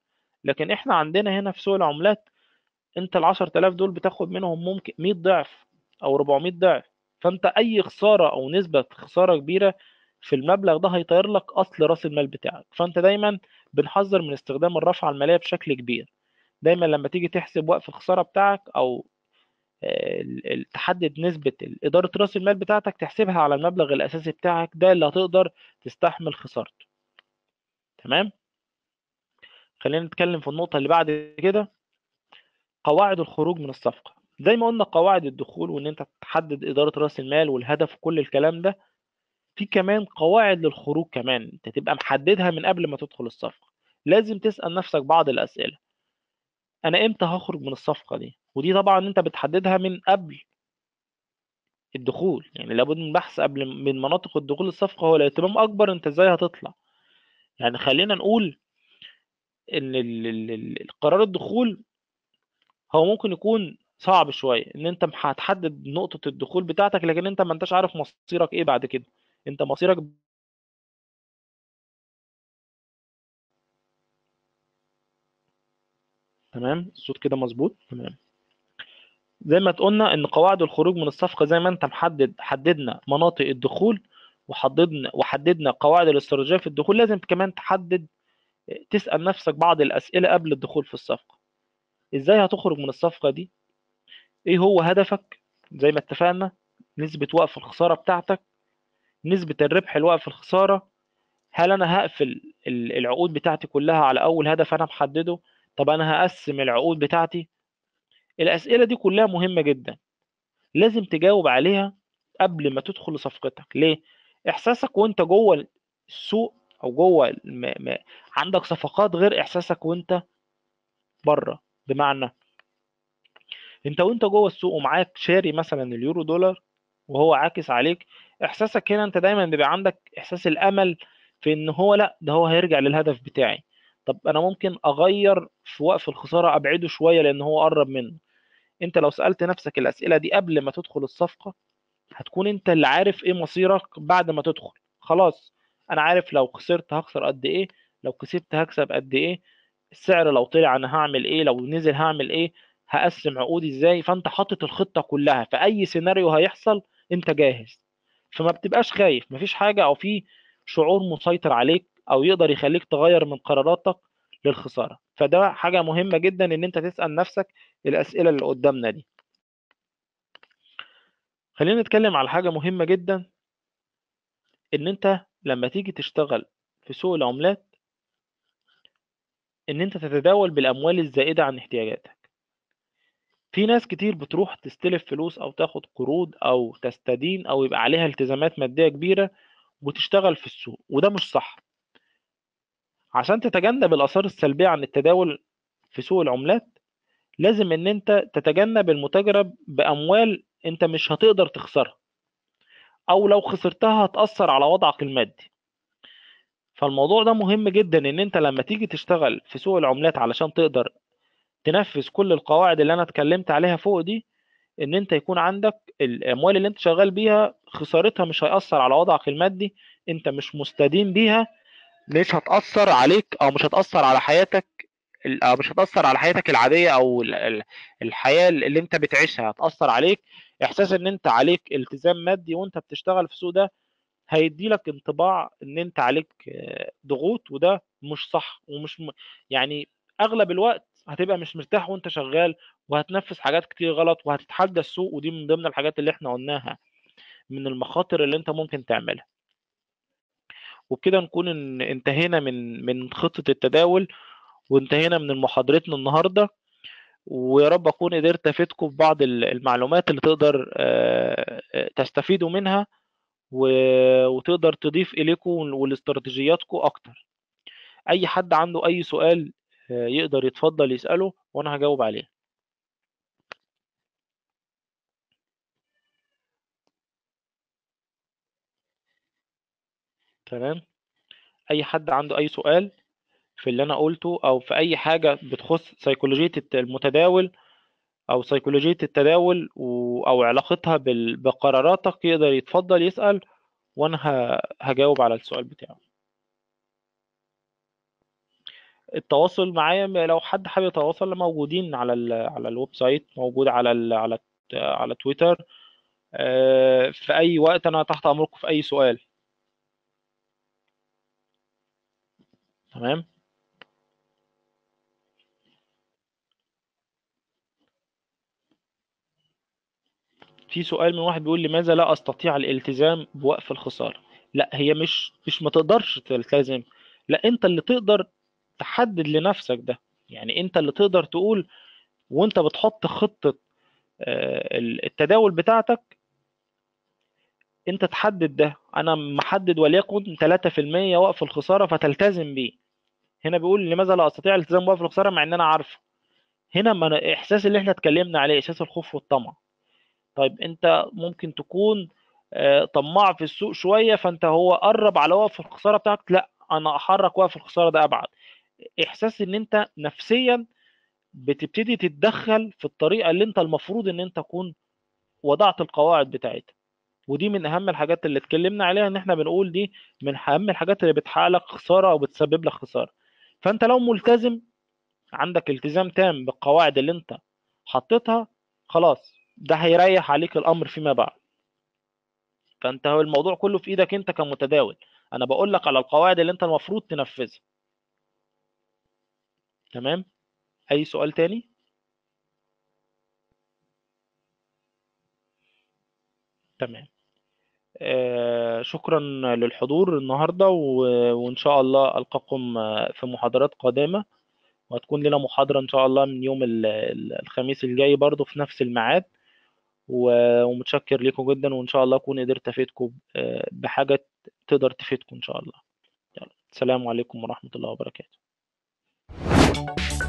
لكن احنا عندنا هنا في سوق العملات انت ال 10000 دول بتاخد منهم ممكن 100 ضعف او 400 ضعف فانت اي خساره او نسبه خساره كبيره في المبلغ ده هيطير لك اصل راس المال بتاعك فانت دايما بنحذر من استخدام الرافعه الماليه بشكل كبير دايما لما تيجي تحسب وقف الخساره بتاعك او آه، تحدد نسبة إدارة رأس المال بتاعتك تحسبها على المبلغ الأساسي بتاعك ده اللي هتقدر تستحمل خسارته تمام خلينا نتكلم في النقطة اللي بعد كده قواعد الخروج من الصفقه زي ما قلنا قواعد الدخول وان انت تحدد اداره راس المال والهدف وكل الكلام ده في كمان قواعد للخروج كمان انت تبقى محددها من قبل ما تدخل الصفقه لازم تسال نفسك بعض الاسئله انا امتى هخرج من الصفقه دي ودي طبعا انت بتحددها من قبل الدخول يعني لابد من بحث قبل من مناطق الدخول الصفقه هو الاهتمام اكبر انت ازاي هتطلع يعني خلينا نقول ان قرار الدخول هو ممكن يكون صعب شويه ان انت هتحدد نقطه الدخول بتاعتك لكن انت ما انتش عارف مصيرك ايه بعد كده انت مصيرك تمام الصوت كده مظبوط تمام زي ما تقولنا ان قواعد الخروج من الصفقه زي ما انت محدد حددنا مناطق الدخول وحددنا وحددنا قواعد الاستراتيجيه في الدخول لازم كمان تحدد تسال نفسك بعض الاسئله قبل الدخول في الصفقه ازاي هتخرج من الصفقه دي ايه هو هدفك زي ما اتفقنا نسبه وقف الخساره بتاعتك نسبه الربح الوقف الخساره هل انا هقفل العقود بتاعتي كلها على اول هدف انا محدده طب انا هقسم العقود بتاعتي الاسئله دي كلها مهمه جدا لازم تجاوب عليها قبل ما تدخل لصفقتك ليه احساسك وانت جوه السوق او جوه الم... عندك صفقات غير احساسك وانت بره بمعنى انت وانت جوه السوق ومعاك شاري مثلا اليورو دولار وهو عاكس عليك احساسك هنا انت دايما بيبقى عندك احساس الامل في ان هو لا ده هو هيرجع للهدف بتاعي طب انا ممكن اغير في وقف الخساره ابعده شويه لان هو قرب منه انت لو سالت نفسك الاسئله دي قبل ما تدخل الصفقه هتكون انت اللي عارف ايه مصيرك بعد ما تدخل خلاص انا عارف لو خسرت هخسر قد ايه لو كسبت هكسب قد ايه السعر لو طلع انا هعمل ايه لو نزل هعمل ايه هقسم عقودي ازاي فانت حاطط الخطه كلها فاي سيناريو هيحصل انت جاهز فما بتبقاش خايف مفيش حاجه او في شعور مسيطر عليك او يقدر يخليك تغير من قراراتك للخساره فده حاجه مهمه جدا ان انت تسال نفسك الاسئله اللي قدامنا دي خلينا نتكلم على حاجه مهمه جدا ان انت لما تيجي تشتغل في سوق العملات إن أنت تتداول بالأموال الزائدة عن احتياجاتك في ناس كتير بتروح تستلف فلوس أو تاخد قروض أو تستدين أو يبقى عليها التزامات مادية كبيرة وتشتغل في السوق وده مش صح عشان تتجنب الآثار السلبية عن التداول في سوق العملات لازم إن أنت تتجنب المتاجرة بأموال أنت مش هتقدر تخسرها أو لو خسرتها هتأثر على وضعك المادي فالموضوع ده مهم جدا ان انت لما تيجي تشتغل في سوق العملات علشان تقدر تنفذ كل القواعد اللي انا اتكلمت عليها فوق دي ان انت يكون عندك الاموال اللي انت شغال بيها خسارتها مش هيأثر على وضعك المادي انت مش مستدين بيها مش هتأثر عليك او مش هتأثر على حياتك او مش هتأثر على حياتك العادية او الحياة اللي انت بتعيشها هتأثر عليك احساس ان انت عليك التزام مادي وانت بتشتغل في سوق ده هيدي لك انطباع ان انت عليك آه، ضغوط وده مش صح ومش م... يعني اغلب الوقت هتبقى مش مرتاح وانت شغال وهتنفذ حاجات كتير غلط وهتتحدى السوق ودي من ضمن الحاجات اللي احنا قلناها من المخاطر اللي انت ممكن تعملها وبكده نكون انتهينا من من خطة التداول وانتهينا من محاضرتنا النهارده ويا رب اكون قدرت افيدكم ببعض المعلومات اللي تقدر آه، آه، تستفيدوا منها و... وتقدر تضيف اليكم ولاستراتيجياتكم اكتر اي حد عنده اي سؤال آه، يقدر يتفضل يساله وانا هجاوب عليه تمام اي حد عنده اي سؤال في اللي انا قلته او في اي حاجه بتخص سيكولوجيه المتداول او سيكولوجيه التداول و... او علاقتها بقراراتك يقدر يتفضل يسال وانا هجاوب على السؤال بتاعه التواصل معايا لو حد حابب يتواصل موجودين على الـ على الويب سايت موجود على على على تويتر آه، في اي وقت انا تحت امركم في اي سؤال تمام في سؤال من واحد بيقول لماذا لا استطيع الالتزام بوقف الخساره لا هي مش مش ما تقدرش تلتزم لا انت اللي تقدر تحدد لنفسك ده يعني انت اللي تقدر تقول وانت بتحط خطه آه، التداول بتاعتك انت تحدد ده انا محدد وليكن 3% وقف الخساره فتلتزم بيه هنا بيقول لماذا لا استطيع الالتزام بوقف الخساره مع ان انا عارفه هنا ما احساس اللي احنا اتكلمنا عليه احساس الخوف والطمع طيب انت ممكن تكون آه، طماع في السوق شويه فانت هو قرب على وقف الخساره بتاعك لا انا احرك وقف الخساره ده ابعد احساس ان انت نفسيا بتبتدي تتدخل في الطريقه اللي انت المفروض ان انت تكون وضعت القواعد بتاعتها ودي من اهم الحاجات اللي اتكلمنا عليها ان احنا بنقول دي من اهم الحاجات اللي بتحقق لك خساره او بتسبب لك خساره فانت لو ملتزم عندك التزام تام بالقواعد اللي انت حطيتها خلاص ده هيريح عليك الامر فيما بعد فانت هو الموضوع كله في ايدك انت كمتداول انا بقول لك على القواعد اللي انت المفروض تنفذها تمام اي سؤال تاني تمام آه شكرا للحضور النهارده وان شاء الله القاكم في محاضرات قادمه وهتكون لنا محاضره ان شاء الله من يوم الخميس الجاي برضو في نفس الميعاد ومتشكر لكم جدا وان شاء الله اكون قدرت افيدكم آه، بحاجه تقدر تفيدكم ان شاء الله يلا السلام عليكم ورحمه الله وبركاته